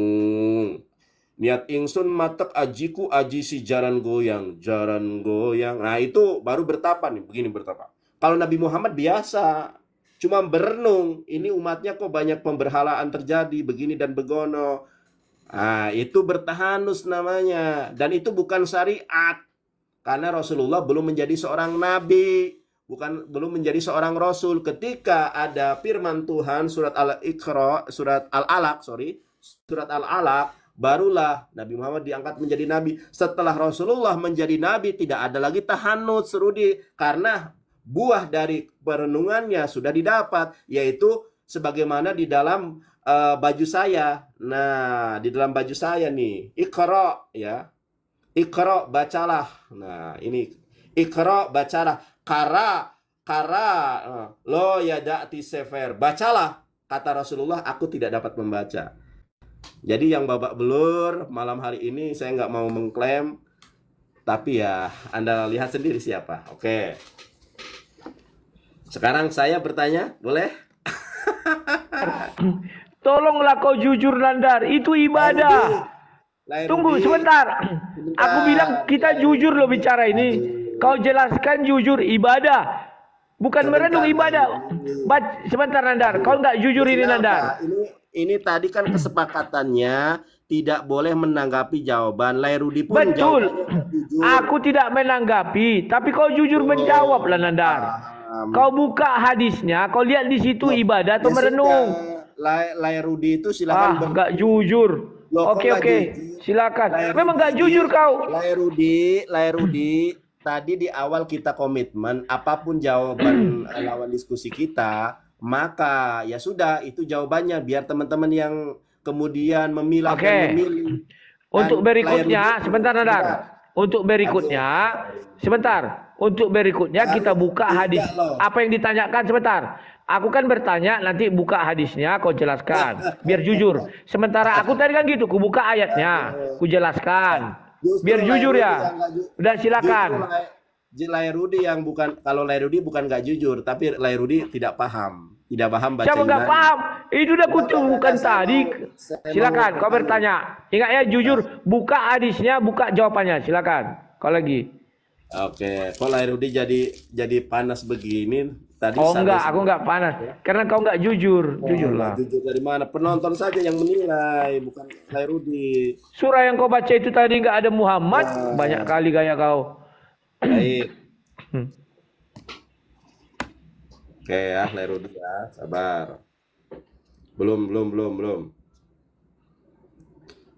Niat ingsun matok ajiku aji si jaran goyang, jaran goyang. Nah itu baru bertapa nih, begini bertapa. Kalau Nabi Muhammad biasa, Cuma berenung, ini umatnya kok banyak pemberhalaan terjadi, begini dan begono. Nah, itu bertahanus namanya. Dan itu bukan syariat. Karena Rasulullah belum menjadi seorang nabi. Bukan belum menjadi seorang rasul ketika ada firman Tuhan surat Al-Iqra, surat Al-Alaq, sorry, surat Al-Alaq, barulah Nabi Muhammad diangkat menjadi nabi. Setelah Rasulullah menjadi nabi tidak ada lagi tahanut serudi karena buah dari perenungannya sudah didapat yaitu sebagaimana di dalam uh, baju saya. Nah, di dalam baju saya nih, Iqra ya. Iqra bacalah. Nah, ini Iqra bacalah. Kara kara eh, lo ya da'ti sefer. Bacalah kata Rasulullah, aku tidak dapat membaca. Jadi yang babak belur malam hari ini saya nggak mau mengklaim tapi ya Anda lihat sendiri siapa. Oke. Okay. Sekarang saya bertanya, boleh? Tolonglah kau jujur Nandar, itu ibadah. Lain Tunggu di. sebentar. Bentar. Aku bilang kita jujur loh bicara ini. Kau jelaskan jujur ibadah. Bukan sebentar, merenung ibadah. Bat, sebentar Nandar, kau nggak jujur ini, ini Nandar. Ini ini tadi kan kesepakatannya tidak boleh menanggapi jawaban. Lairudi pun Betul. Aku tidak menanggapi, tapi kau jujur oh. menjawab lah Nandar. Ah. Um, kau buka hadisnya, kau lihat di situ loh, ibadah atau merenung. Lay Rudi itu silakan. Ah, enggak jujur. Oke oke, okay, okay. silakan. Lai Memang enggak jujur kau. Layar Rudi, Layar Rudi, tadi di awal kita komitmen apapun jawaban eh, lawan diskusi kita, maka ya sudah itu jawabannya biar teman-teman yang kemudian memilah okay. memilih. Untuk berikutnya, sebentar Nadar. Untuk berikutnya, sebentar. Untuk berikutnya Lalu, kita buka hadis. Apa yang ditanyakan sebentar. Aku kan bertanya nanti buka hadisnya kau jelaskan biar jujur. Sementara aku tadi kan gitu, ku buka ayatnya, ku jelaskan. biar jujur ya. Udah silakan. Lairudi yang bukan kalau Lairudi bukan gak jujur, tapi Rudi tidak paham, tidak paham baca Siapa gak paham? Itu udah kutu bukan tadi. Silakan, kau bertanya. Ingat ya jujur, buka hadisnya, buka jawabannya. Silakan. Kau lagi. Oke, kok lahir Rudi jadi jadi panas begini? Tadi oh enggak, aku enggak panas. Karena kau enggak jujur, oh, jujur lah. Jujur dari mana? Penonton saja yang menilai, bukan lahir Rudi. Surah yang kau baca itu tadi enggak ada Muhammad, nah. banyak kali gaya kau. Baik. Hmm. Oke ya, lahir Rudi ya, sabar. Belum, belum, belum, belum.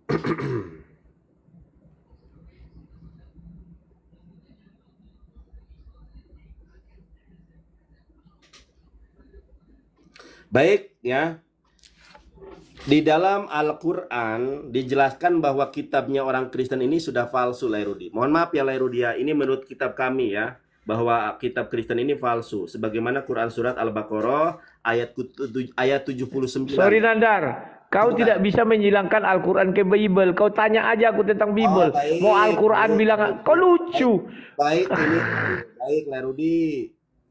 Baik ya. Di dalam Al-Quran dijelaskan bahwa kitabnya orang Kristen ini sudah palsu Lairudi. Mohon maaf ya Lairudi ya, ini menurut kitab kami ya. Bahwa kitab Kristen ini palsu. Sebagaimana Quran Surat Al-Baqarah ayat, ayat 79. Sorry Nandar, Kau Bukan. tidak bisa menghilangkan Al-Quran ke Bible. Kau tanya aja aku tentang Bible. Oh, Mau Al-Quran bilang, kau lucu. Baik, baik ini. baik, Lerudi.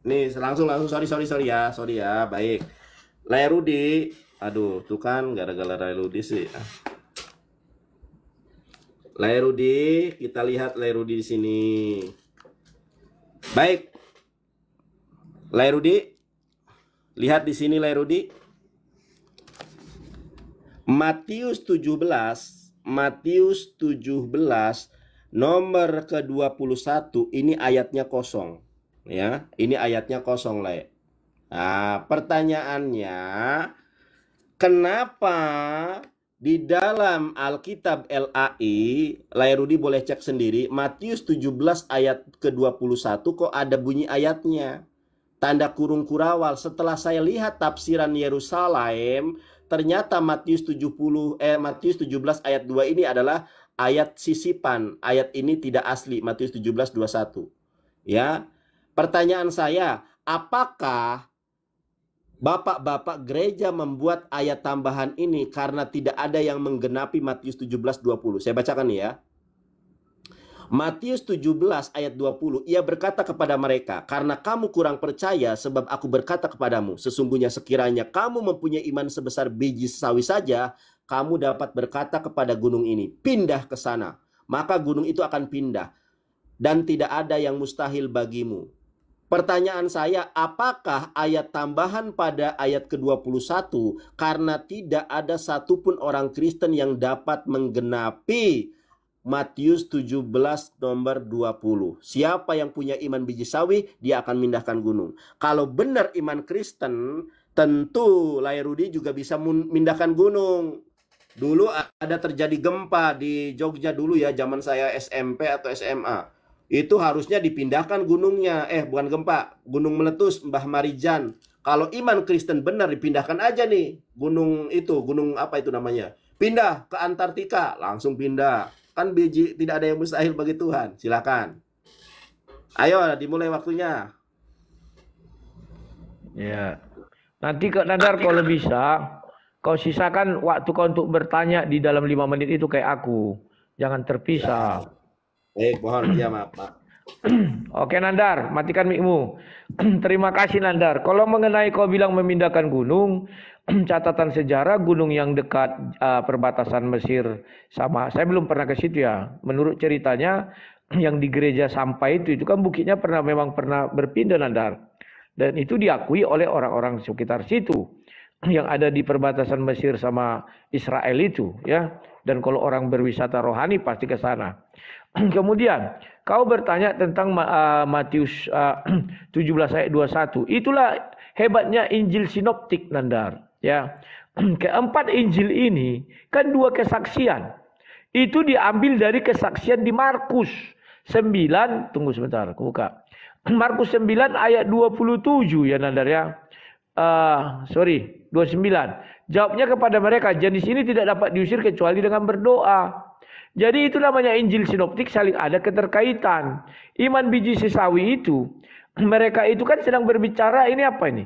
Nih, langsung, langsung. Sorry, sorry, sorry ya. Sorry ya, baik. Lai Rudi. Aduh, tuh kan gara-gara Lai Rudi sih. Lai Rudi, kita lihat Lai Rudi di sini. Baik. Lai Rudi. Lihat di sini Lai Rudi. Matius 17, Matius 17 nomor ke-21 ini ayatnya kosong ya. Ini ayatnya kosong Lai. Nah, pertanyaannya, kenapa di dalam Alkitab LAI, Rudi boleh cek sendiri, Matius 17 ayat ke-21 kok ada bunyi ayatnya. Tanda kurung kurawal setelah saya lihat tafsiran Yerusalem, ternyata Matius 70 eh Matius 17 ayat 2 ini adalah ayat sisipan. Ayat ini tidak asli Matius 17 21. Ya. Pertanyaan saya, apakah Bapak-bapak gereja membuat ayat tambahan ini karena tidak ada yang menggenapi Matius 17:20. Saya bacakan ya. Matius 17 ayat 20 ia berkata kepada mereka karena kamu kurang percaya sebab aku berkata kepadamu sesungguhnya sekiranya kamu mempunyai iman sebesar biji sawi saja kamu dapat berkata kepada gunung ini pindah ke sana maka gunung itu akan pindah dan tidak ada yang mustahil bagimu Pertanyaan saya, apakah ayat tambahan pada ayat ke-21 karena tidak ada satupun orang Kristen yang dapat menggenapi Matius 17 nomor 20. Siapa yang punya iman biji sawi, dia akan mindahkan gunung. Kalau benar iman Kristen, tentu Rudi juga bisa mindahkan gunung. Dulu ada terjadi gempa di Jogja dulu ya, zaman saya SMP atau SMA itu harusnya dipindahkan gunungnya. Eh, bukan gempa, gunung meletus Mbah Marijan. Kalau iman Kristen benar dipindahkan aja nih gunung itu, gunung apa itu namanya? Pindah ke Antartika, langsung pindah. Kan biji tidak ada yang mustahil bagi Tuhan. Silakan. Ayo, dimulai waktunya. Ya. Nanti kok Nadar kalau bisa kau sisakan waktu kau untuk bertanya di dalam lima menit itu kayak aku. Jangan terpisah. Baik, eh, mohon ya maaf, Pak. Oke Nandar, matikan mikmu. Terima kasih Nandar. Kalau mengenai kau bilang memindahkan gunung, catatan sejarah gunung yang dekat uh, perbatasan Mesir sama saya belum pernah ke situ ya. Menurut ceritanya yang di gereja sampai itu itu kan bukitnya pernah memang pernah berpindah Nandar. Dan itu diakui oleh orang-orang sekitar situ yang ada di perbatasan Mesir sama Israel itu ya. Dan kalau orang berwisata rohani pasti ke sana. Kemudian kau bertanya tentang uh, Matius ah, uh, 17 ayat 21. Itulah hebatnya Injil sinoptik Nandar, ya. Keempat Injil ini kan dua kesaksian. Itu diambil dari kesaksian di Markus 9, tunggu sebentar aku buka. Markus 9 ayat 27 ya Nandar ya. Uh, sorry, 29. Jawabnya kepada mereka, jenis ini tidak dapat diusir kecuali dengan berdoa. Jadi itu namanya Injil sinoptik saling ada keterkaitan. Iman biji sesawi itu, mereka itu kan sedang berbicara ini apa ini?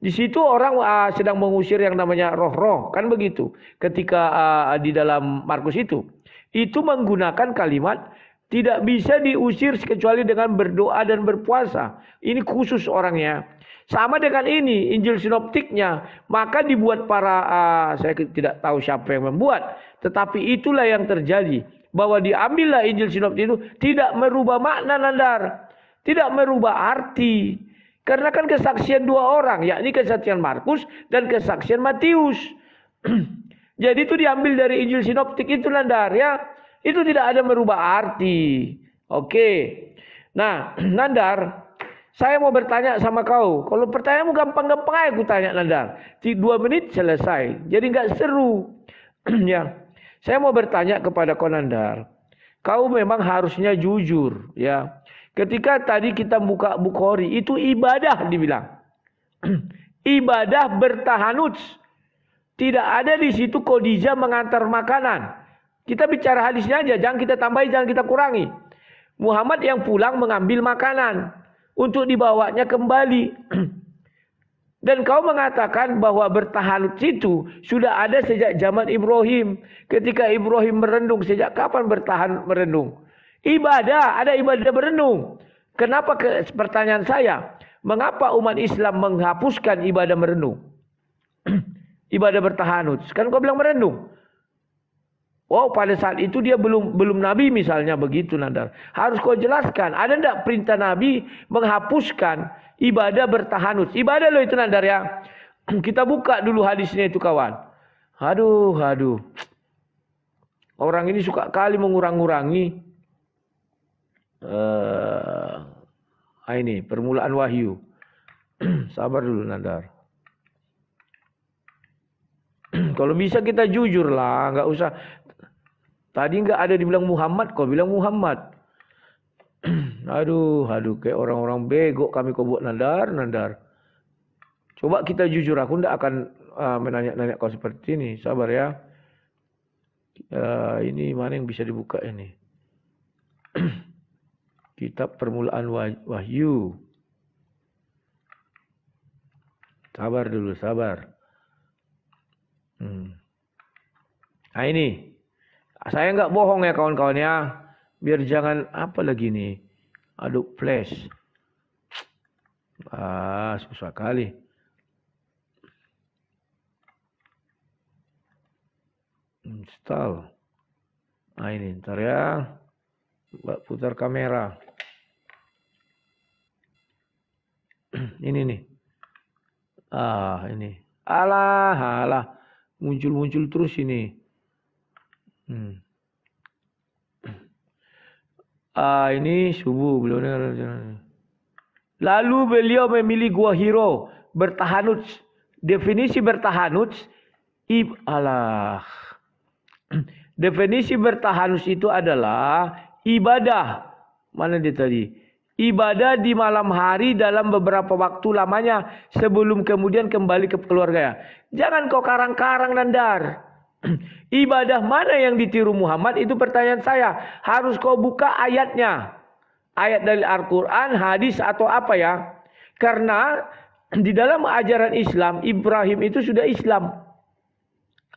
Di situ orang uh, sedang mengusir yang namanya roh-roh, kan begitu. Ketika uh, di dalam Markus itu, itu menggunakan kalimat tidak bisa diusir kecuali dengan berdoa dan berpuasa. Ini khusus orangnya. Sama dengan ini, Injil sinoptiknya, maka dibuat para uh, saya tidak tahu siapa yang membuat tetapi itulah yang terjadi. Bahwa diambillah Injil sinoptik itu tidak merubah makna nandar. Tidak merubah arti. Karena kan kesaksian dua orang. Yakni kesaksian Markus dan kesaksian Matius. Jadi itu diambil dari Injil Sinoptik itu nandar ya. Itu tidak ada merubah arti. Oke. Nah, nandar saya mau bertanya sama kau. Kalau pertanyaanmu gampang-gampang aja aku tanya Nandar. Di dua menit selesai. Jadi nggak seru. ya. Saya mau bertanya kepada Konandar, kau memang harusnya jujur ya. Ketika tadi kita buka Bukhari, itu ibadah dibilang. ibadah bertahanut. Tidak ada di situ Khadijah mengantar makanan. Kita bicara hadisnya aja, jangan kita tambahi, jangan kita kurangi. Muhammad yang pulang mengambil makanan untuk dibawanya kembali. Dan kau mengatakan bahwa bertahan itu sudah ada sejak zaman Ibrahim. Ketika Ibrahim merendung, sejak kapan bertahan merendung? Ibadah, ada ibadah merenung. Kenapa ke, pertanyaan saya? Mengapa umat Islam menghapuskan ibadah merenung? ibadah bertahanut. Kan kau bilang merendung. Wow, pada saat itu dia belum belum nabi misalnya begitu Nadar. Harus kau jelaskan, ada tidak perintah nabi menghapuskan ibadah bertahanus. Ibadah loh itu Nadar ya. Kita buka dulu hadisnya itu kawan. Aduh, aduh. Orang ini suka kali mengurang-urangi uh, ini permulaan wahyu. Sabar dulu Nadar kalau bisa kita jujur lah, nggak usah Tadi nggak ada dibilang Muhammad, kau bilang Muhammad. aduh, aduh kayak orang-orang bego kami kau buat nandar, nandar. Coba kita jujur, aku enggak akan uh, menanya-nanya kau seperti ini. Sabar ya. Uh, ini mana yang bisa dibuka ini? Kitab permulaan wahyu. Sabar dulu, sabar. Hmm. Nah ini. Saya nggak bohong ya kawan-kawan ya. Biar jangan apa lagi nih. aduk flash. Ah susah kali. Install. Nah ini ntar ya. Putar kamera. ini nih. Ah ini. Alah alah. Muncul-muncul terus ini. Hmm. Ah, ini subuh beliau Lalu beliau memilih gua Hiro bertahanut. Definisi bertahanut ib Allah. Definisi bertahanus itu adalah ibadah. Mana dia tadi? Ibadah di malam hari dalam beberapa waktu lamanya sebelum kemudian kembali ke keluarga. Jangan kau karang-karang nandar. Ibadah mana yang ditiru Muhammad itu pertanyaan saya. Harus kau buka ayatnya. Ayat dari Al-Quran, hadis atau apa ya. Karena di dalam ajaran Islam, Ibrahim itu sudah Islam.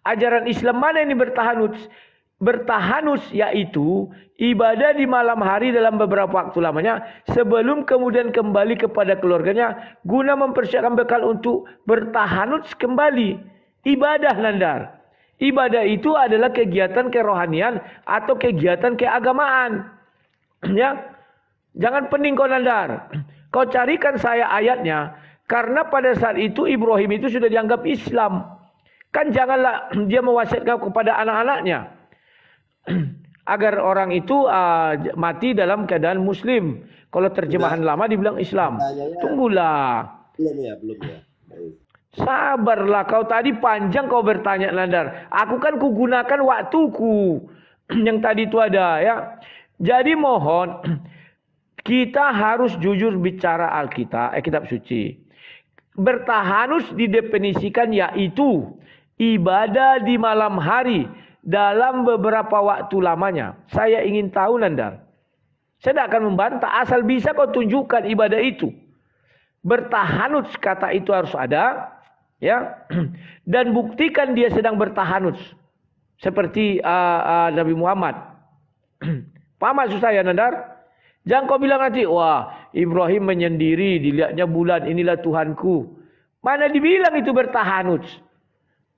Ajaran Islam mana yang bertahanus? Bertahanus yaitu ibadah di malam hari dalam beberapa waktu lamanya sebelum kemudian kembali kepada keluarganya guna mempersiapkan bekal untuk bertahanus kembali. Ibadah landar. Ibadah itu adalah kegiatan kerohanian atau kegiatan keagamaan. ya. Jangan pening kau nandar. Kau carikan saya ayatnya. Karena pada saat itu Ibrahim itu sudah dianggap Islam. Kan janganlah dia mewasiatkan kepada anak-anaknya. Agar orang itu uh, mati dalam keadaan muslim. Kalau terjemahan Udah. lama dibilang Islam. Ya, ya. Tunggulah. Belum ya, belum ya. Baik. Sabarlah kau tadi panjang kau bertanya Nandar. Aku kan kugunakan waktuku yang tadi itu ada ya. Jadi mohon kita harus jujur bicara Alkitab, eh, kitab suci. Bertahanus didefinisikan yaitu ibadah di malam hari dalam beberapa waktu lamanya. Saya ingin tahu Nandar. Saya tidak akan membantah asal bisa kau tunjukkan ibadah itu. Bertahanus kata itu harus ada ya dan buktikan dia sedang bertahanus seperti uh, uh, Nabi Muhammad paham maksud saya Nandar jangan kau bilang nanti wah Ibrahim menyendiri dilihatnya bulan inilah Tuhanku mana dibilang itu bertahanus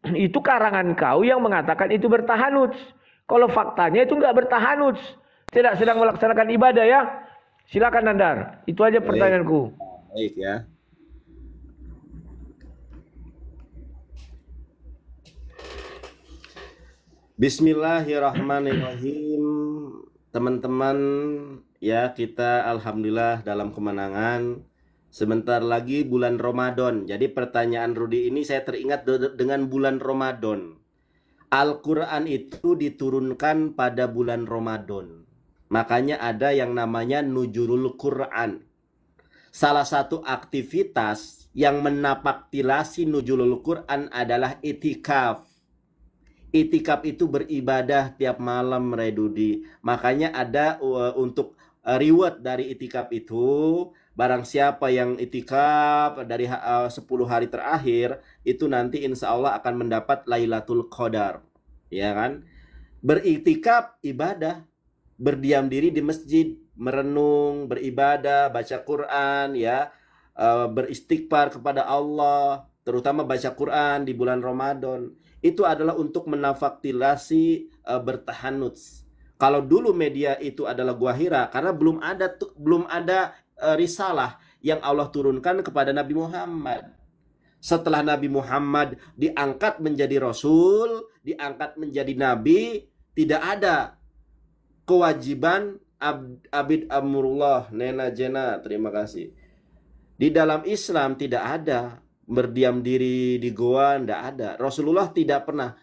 itu karangan kau yang mengatakan itu bertahanus kalau faktanya itu enggak bertahanus tidak sedang melaksanakan ibadah ya silakan Nandar itu aja pertanyaanku baik ya Bismillahirrahmanirrahim. Teman-teman, ya kita alhamdulillah dalam kemenangan. Sebentar lagi bulan Ramadan. Jadi pertanyaan Rudi ini saya teringat dengan bulan Ramadan. Al-Qur'an itu diturunkan pada bulan Ramadan. Makanya ada yang namanya nujurul Qur'an. Salah satu aktivitas yang menapaktilasi nujulul Qur'an adalah itikaf itikaf itu beribadah tiap malam Redudi. Makanya ada uh, untuk e, reward dari itikaf itu barang siapa yang itikaf dari e, uh, 10 hari terakhir itu nanti insya Allah akan mendapat Lailatul Qadar. Ya kan? Beritikaf ibadah, berdiam diri di masjid, merenung, beribadah, baca Quran ya, uh, beristighfar kepada Allah, terutama baca Quran di bulan Ramadan itu adalah untuk menafaktilasi eh, bertahan nuz. Kalau dulu media itu adalah gua Hira karena belum ada belum ada uh, risalah yang Allah turunkan kepada Nabi Muhammad. Setelah Nabi Muhammad diangkat menjadi rasul, diangkat menjadi nabi, tidak ada kewajiban ab, abid amrullah nena jena terima kasih. Di dalam Islam tidak ada berdiam diri di goa tidak ada. Rasulullah tidak pernah.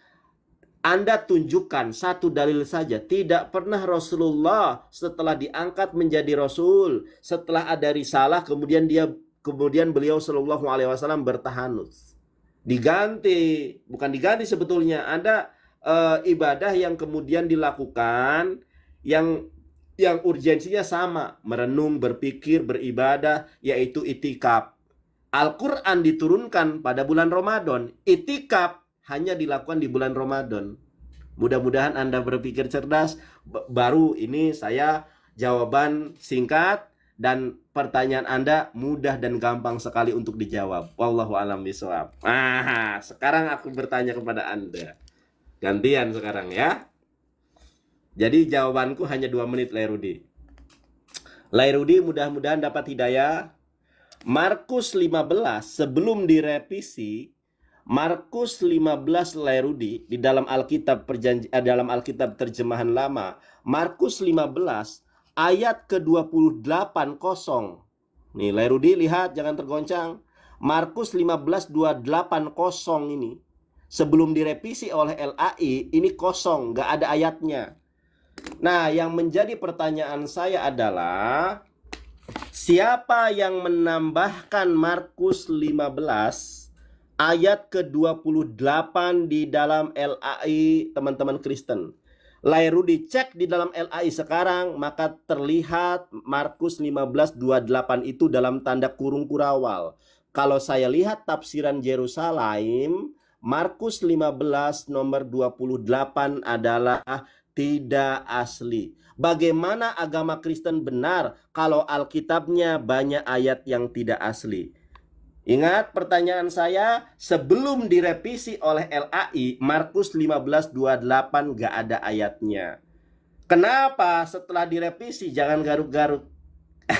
Anda tunjukkan satu dalil saja. Tidak pernah Rasulullah setelah diangkat menjadi Rasul, setelah ada risalah, kemudian dia kemudian beliau Shallallahu Alaihi Wasallam bertahanus. Diganti, bukan diganti sebetulnya. ada e, eh, ibadah yang kemudian dilakukan yang yang urgensinya sama merenung berpikir beribadah yaitu itikaf Al-Quran diturunkan pada bulan Ramadan. Itikaf hanya dilakukan di bulan Ramadan. Mudah-mudahan Anda berpikir cerdas. Baru ini saya jawaban singkat dan pertanyaan Anda mudah dan gampang sekali untuk dijawab. Wallahu alam bisawab. Ah, sekarang aku bertanya kepada Anda. Gantian sekarang ya. Jadi jawabanku hanya dua menit, Lairudi. Lairudi mudah-mudahan dapat hidayah Markus 15 sebelum direvisi Markus 15 Lerudi di dalam Alkitab perjanji eh, dalam Alkitab terjemahan lama Markus 15 ayat ke-28 kosong. Nih Lerudi lihat jangan tergoncang. Markus 15 28 kosong ini sebelum direvisi oleh LAI ini kosong, nggak ada ayatnya. Nah, yang menjadi pertanyaan saya adalah Siapa yang menambahkan Markus 15 ayat ke-28 di dalam LAI teman-teman Kristen? Lairu dicek di dalam LAI sekarang maka terlihat Markus 15:28 itu dalam tanda kurung kurawal. Kalau saya lihat tafsiran Yerusalem, Markus 15 nomor 28 adalah tidak asli. Bagaimana agama Kristen benar kalau Alkitabnya banyak ayat yang tidak asli? Ingat pertanyaan saya sebelum direvisi oleh LAI Markus 15:28 gak ada ayatnya. Kenapa setelah direvisi jangan garuk-garuk?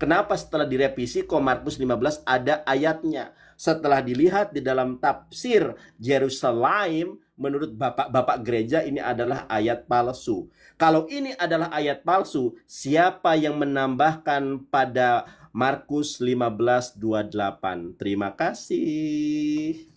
Kenapa setelah direvisi kok Markus 15 ada ayatnya? Setelah dilihat di dalam tafsir Jerusalem menurut bapak-bapak gereja ini adalah ayat palsu. Kalau ini adalah ayat palsu, siapa yang menambahkan pada Markus 15:28? Terima kasih.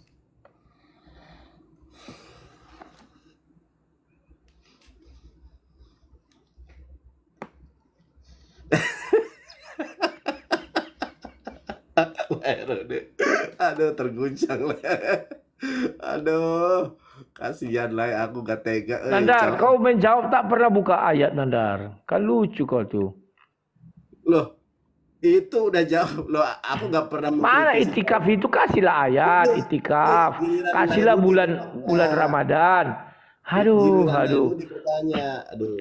Aduh, terguncang. Aduh. Kasihan lah aku gak tega. Eh, Nandar, Nandar, kau menjawab tak pernah buka ayat Nandar. Kan lucu kau tuh. Loh, itu udah jawab loh aku gak pernah mana itikaf itu kasihlah ayat Loh, itikaf kasihlah bulan dikutanya. bulan ramadan aduh aduh aduh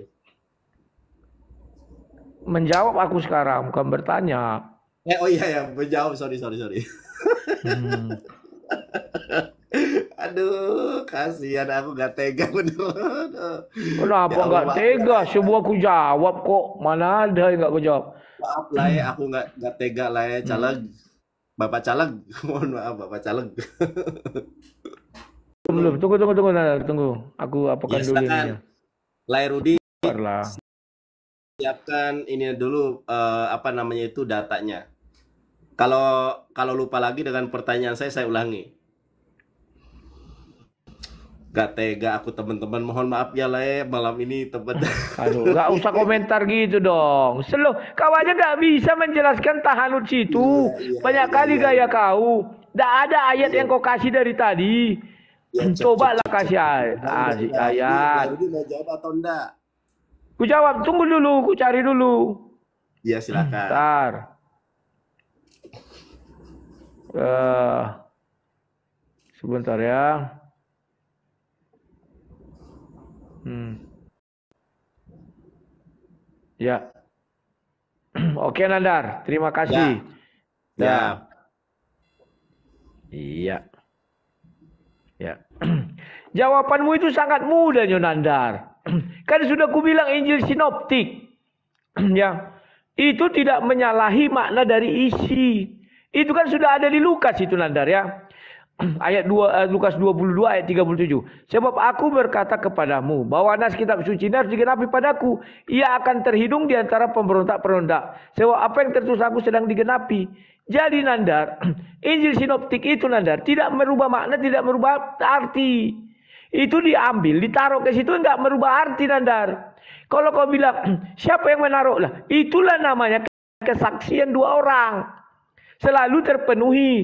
menjawab aku sekarang bukan bertanya eh oh iya ya menjawab sorry sorry sorry hmm. Aduh, kasihan aku gak tega bener. Kenapa ya, gak tega? Semua aku jawab kok. Mana ada yang gak aku jawab? Maaf lah ya, aku gak, gak tega lah ya, hmm. caleg. Hmm. Bapak caleg, mohon maaf Bapak caleg. Belum, tunggu, tunggu, tunggu, nah, tunggu. Aku apakan ya, dulu ini. Lai Rudi, siapkan ini dulu uh, apa namanya itu datanya. Kalau kalau lupa lagi dengan pertanyaan saya, saya ulangi. Gak tega aku teman-teman. Mohon maaf ya Le, malam ini teman. Aduh, gak usah komentar gitu dong. Selo, kau aja gak bisa menjelaskan tahanut situ. Iya, iya Banyak iya, kali iya. gaya kau. Gak ada ayat iya. yang kau kasih dari tadi. Ya, Coba lah kasih ayat. Ayat. mau jawab atau enggak? Ku jawab, tunggu dulu, ku cari dulu. Iya, silakan. Bentar. Uh, sebentar ya. Hmm. Ya. Oke Nandar, terima kasih. Ya. ya. Iya. Ya. Jawabanmu itu sangat mudah Nandar. kan sudah kubilang Injil sinoptik. ya. Itu tidak menyalahi makna dari isi. Itu kan sudah ada di Lukas itu Nandar ya. ayat 2 eh, Lukas 22 ayat 37. Sebab aku berkata kepadamu bahwa nas kitab suci ini harus digenapi padaku. Ia akan terhidung di antara pemberontak-perontak. Sebab apa yang tertulis aku sedang digenapi. Jadi Nandar, Injil sinoptik itu Nandar tidak merubah makna, tidak merubah arti. Itu diambil, ditaruh ke situ enggak merubah arti Nandar. Kalau kau bilang siapa yang menaruh lah, itulah namanya kesaksian dua orang. Selalu terpenuhi.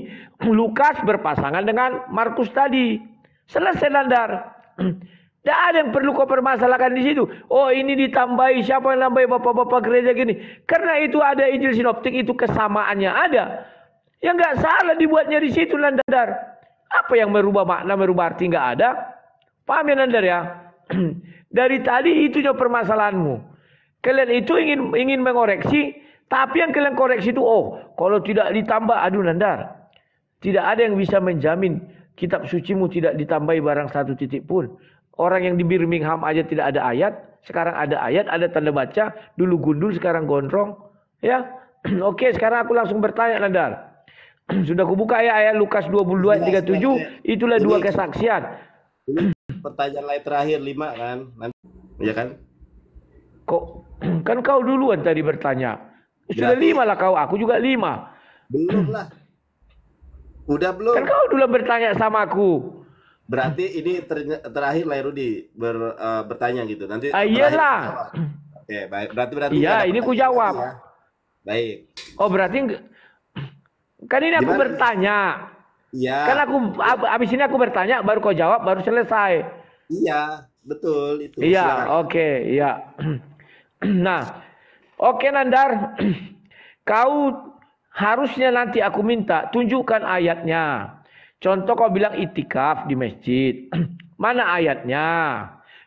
Lukas berpasangan dengan Markus tadi. Selesai landar. Tidak ada yang perlu kau permasalahkan di situ. Oh ini ditambahi, siapa yang nambahi bapak-bapak gereja gini. Karena itu ada Injil Sinoptik, itu kesamaannya ada. Yang nggak salah dibuatnya di situ Nandar. Apa yang merubah makna, merubah arti nggak ada. Paham ya Nandar ya? Dari tadi itunya permasalahanmu. Kalian itu ingin ingin mengoreksi tapi yang kalian koreksi itu, oh, kalau tidak ditambah, aduh nandar. Tidak ada yang bisa menjamin kitab sucimu tidak ditambahi barang satu titik pun. Orang yang di Birmingham aja tidak ada ayat, sekarang ada ayat, ada tanda baca, dulu gundul, sekarang gondrong. Ya, oke sekarang aku langsung bertanya Nandar. Sudah kubuka ya ayat Lukas 22 ayat 37, ya. itulah ini, dua kesaksian. pertanyaan lain terakhir lima kan, nanti, ya kan? Kok kan kau duluan tadi bertanya. Sudah lima lah kau, aku juga lima. Belum lah. Udah belum? Kan kau dulu bertanya sama aku. Berarti ini ter terakhir lah Rudi ber, uh, bertanya gitu. Nanti ah, iyalah. Oke, baik. Berarti berarti Iya, ini ku jawab. Ya. Baik. Oh, berarti kan ini aku Gimana? bertanya. Iya. Kan aku habis ini aku bertanya baru kau jawab baru selesai. Iya, betul itu. Iya, oke, okay, iya. nah, Oke Nandar, kau harusnya nanti aku minta tunjukkan ayatnya. Contoh kau bilang itikaf di masjid. Mana ayatnya?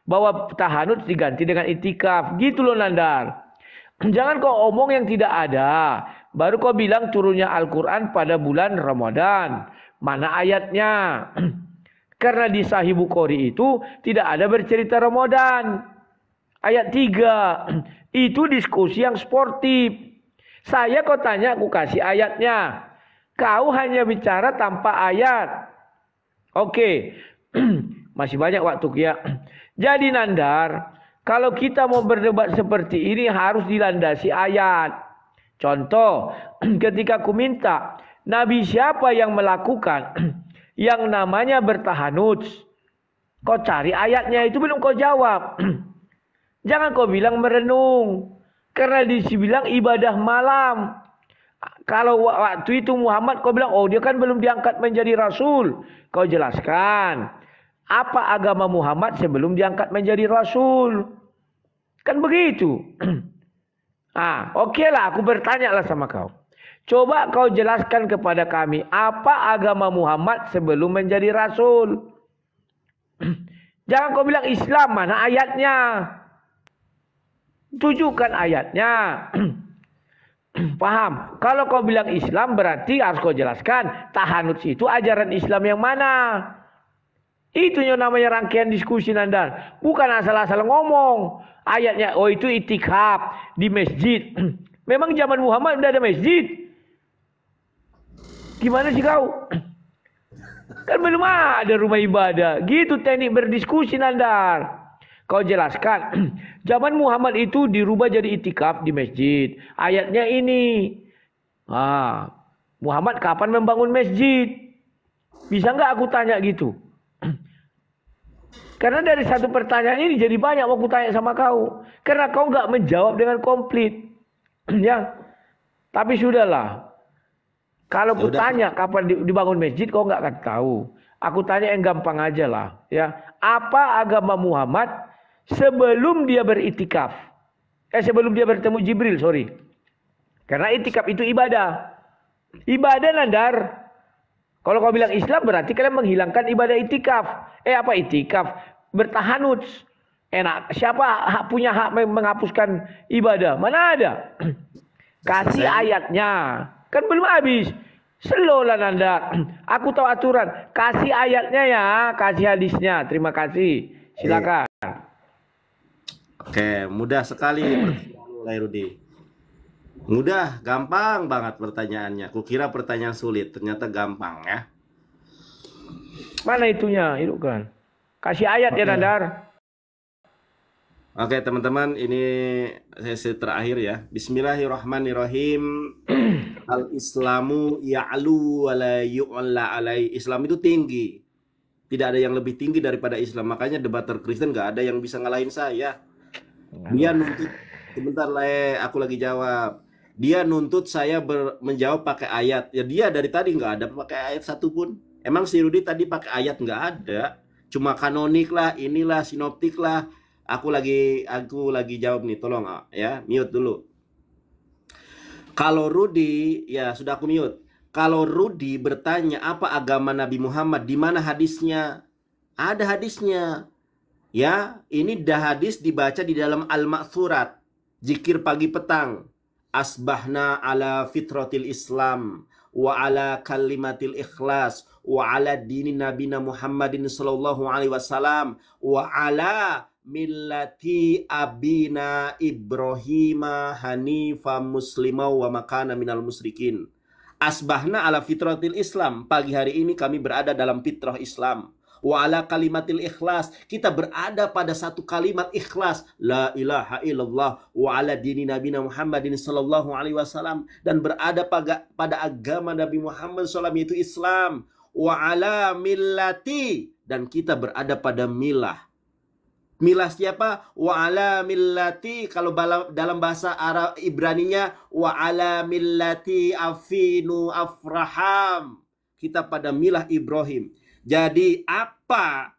Bahwa tahanut diganti dengan itikaf. Gitu loh Nandar. Jangan kau omong yang tidak ada. Baru kau bilang turunnya Al-Quran pada bulan Ramadan. Mana ayatnya? Karena di Sahih Bukhari itu tidak ada bercerita Ramadan. Ayat 3. Itu diskusi yang sportif. Saya kok tanya, aku kasih ayatnya. Kau hanya bicara tanpa ayat. Oke, masih banyak waktu ya. Jadi Nandar, kalau kita mau berdebat seperti ini harus dilandasi ayat. Contoh, ketika aku minta, Nabi siapa yang melakukan yang namanya bertahanuts? Kau cari ayatnya itu belum kau jawab. Jangan kau bilang merenung. Karena dibilang ibadah malam. Kalau waktu itu Muhammad kau bilang, oh dia kan belum diangkat menjadi rasul. Kau jelaskan. Apa agama Muhammad sebelum diangkat menjadi rasul? Kan begitu. ah, oke okay lah aku bertanya lah sama kau. Coba kau jelaskan kepada kami apa agama Muhammad sebelum menjadi rasul. Jangan kau bilang Islam mana ayatnya. Tunjukkan ayatnya. Paham? Kalau kau bilang Islam berarti harus kau jelaskan tahanut itu ajaran Islam yang mana? Itu yang namanya rangkaian diskusi Nandar. Bukan asal-asal ngomong. Ayatnya, oh itu itikaf di masjid. Memang zaman Muhammad udah ada masjid. Gimana sih kau? Kan belum ada rumah ibadah. Gitu teknik berdiskusi Nandar. Kau jelaskan, zaman Muhammad itu dirubah jadi itikaf di masjid. Ayatnya ini. Ah, Muhammad kapan membangun masjid? Bisa nggak aku tanya gitu? Karena dari satu pertanyaan ini jadi banyak aku tanya sama kau. Karena kau nggak menjawab dengan komplit. ya. Tapi sudahlah. Kalau aku tanya kapan dibangun masjid, kau nggak akan tahu. Aku tanya yang gampang aja lah. Ya, apa agama Muhammad sebelum dia beritikaf. Eh sebelum dia bertemu Jibril, sorry. Karena itikaf itu ibadah. Ibadah nandar. Kalau kau bilang Islam berarti kalian menghilangkan ibadah itikaf. Eh apa itikaf? Bertahanut. Enak. Siapa hak punya hak menghapuskan ibadah? Mana ada? Kasih ayatnya. Kan belum habis. Selolah nanda. Aku tahu aturan. Kasih ayatnya ya, kasih hadisnya. Terima kasih. Silakan. Oke, mudah sekali mulai Rudi. Mudah, gampang banget pertanyaannya. Kukira pertanyaan sulit, ternyata gampang ya. Mana itunya, kan? Kasih ayat ya, Oke. ya Nadar. Oke teman-teman, ini sesi terakhir ya. Bismillahirrahmanirrahim. Al Islamu ya'lu wa la yu'la alai. Islam itu tinggi. Tidak ada yang lebih tinggi daripada Islam. Makanya debater Kristen nggak ada yang bisa ngalahin saya. Dia nuntut sebentar le, aku lagi jawab. Dia nuntut saya ber, menjawab pakai ayat. Ya dia dari tadi nggak ada pakai ayat satu pun. Emang si Rudi tadi pakai ayat nggak ada. Cuma kanonik lah, inilah sinoptik lah. Aku lagi aku lagi jawab nih, tolong ah, ya mute dulu. Kalau Rudi ya sudah aku mute. Kalau Rudi bertanya apa agama Nabi Muhammad, di mana hadisnya? Ada hadisnya. Ya, ini dah hadis dibaca di dalam Al-Ma'thurat, zikir pagi petang. Asbahna ala fitratil Islam wa ala kalimatil ikhlas wa ala dini Nabi Muhammadin sallallahu alaihi wasallam wa ala millati abina Ibrahim hanifa muslima wa makana minal musrikin. Asbahna ala fitratil Islam. Pagi hari ini kami berada dalam fitrah Islam wa ala kalimatil ikhlas. Kita berada pada satu kalimat ikhlas. La ilaha illallah wa ala dini Nabi Muhammadin sallallahu alaihi wasallam dan berada pada, pada agama Nabi Muhammad SAW yaitu Islam wa ala millati dan kita berada pada milah Milah siapa? Wa ala millati kalau dalam bahasa Arab Ibraninya wa ala millati afinu afraham. Kita pada milah Ibrahim. Jadi apa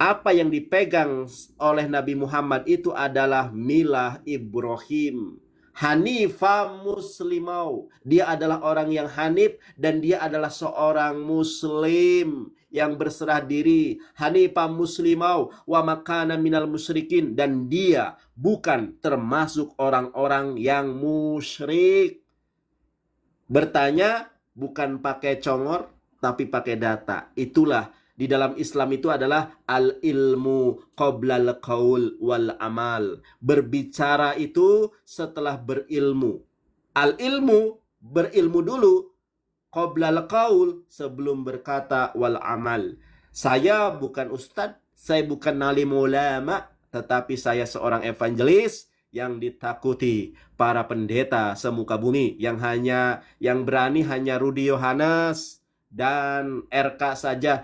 apa yang dipegang oleh Nabi Muhammad itu adalah milah Ibrahim. Hanifah muslimau. Dia adalah orang yang hanif dan dia adalah seorang muslim yang berserah diri. Hanifah muslimau wa makana minal musyrikin dan dia bukan termasuk orang-orang yang musyrik. Bertanya bukan pakai congor, tapi pakai data. Itulah di dalam Islam itu adalah al ilmu al qaul wal amal. Berbicara itu setelah berilmu. Al ilmu berilmu dulu al qaul sebelum berkata wal amal. Saya bukan ustadz, saya bukan nali ulama, tetapi saya seorang evangelis yang ditakuti para pendeta semuka bumi yang hanya yang berani hanya Rudi Yohanes dan RK saja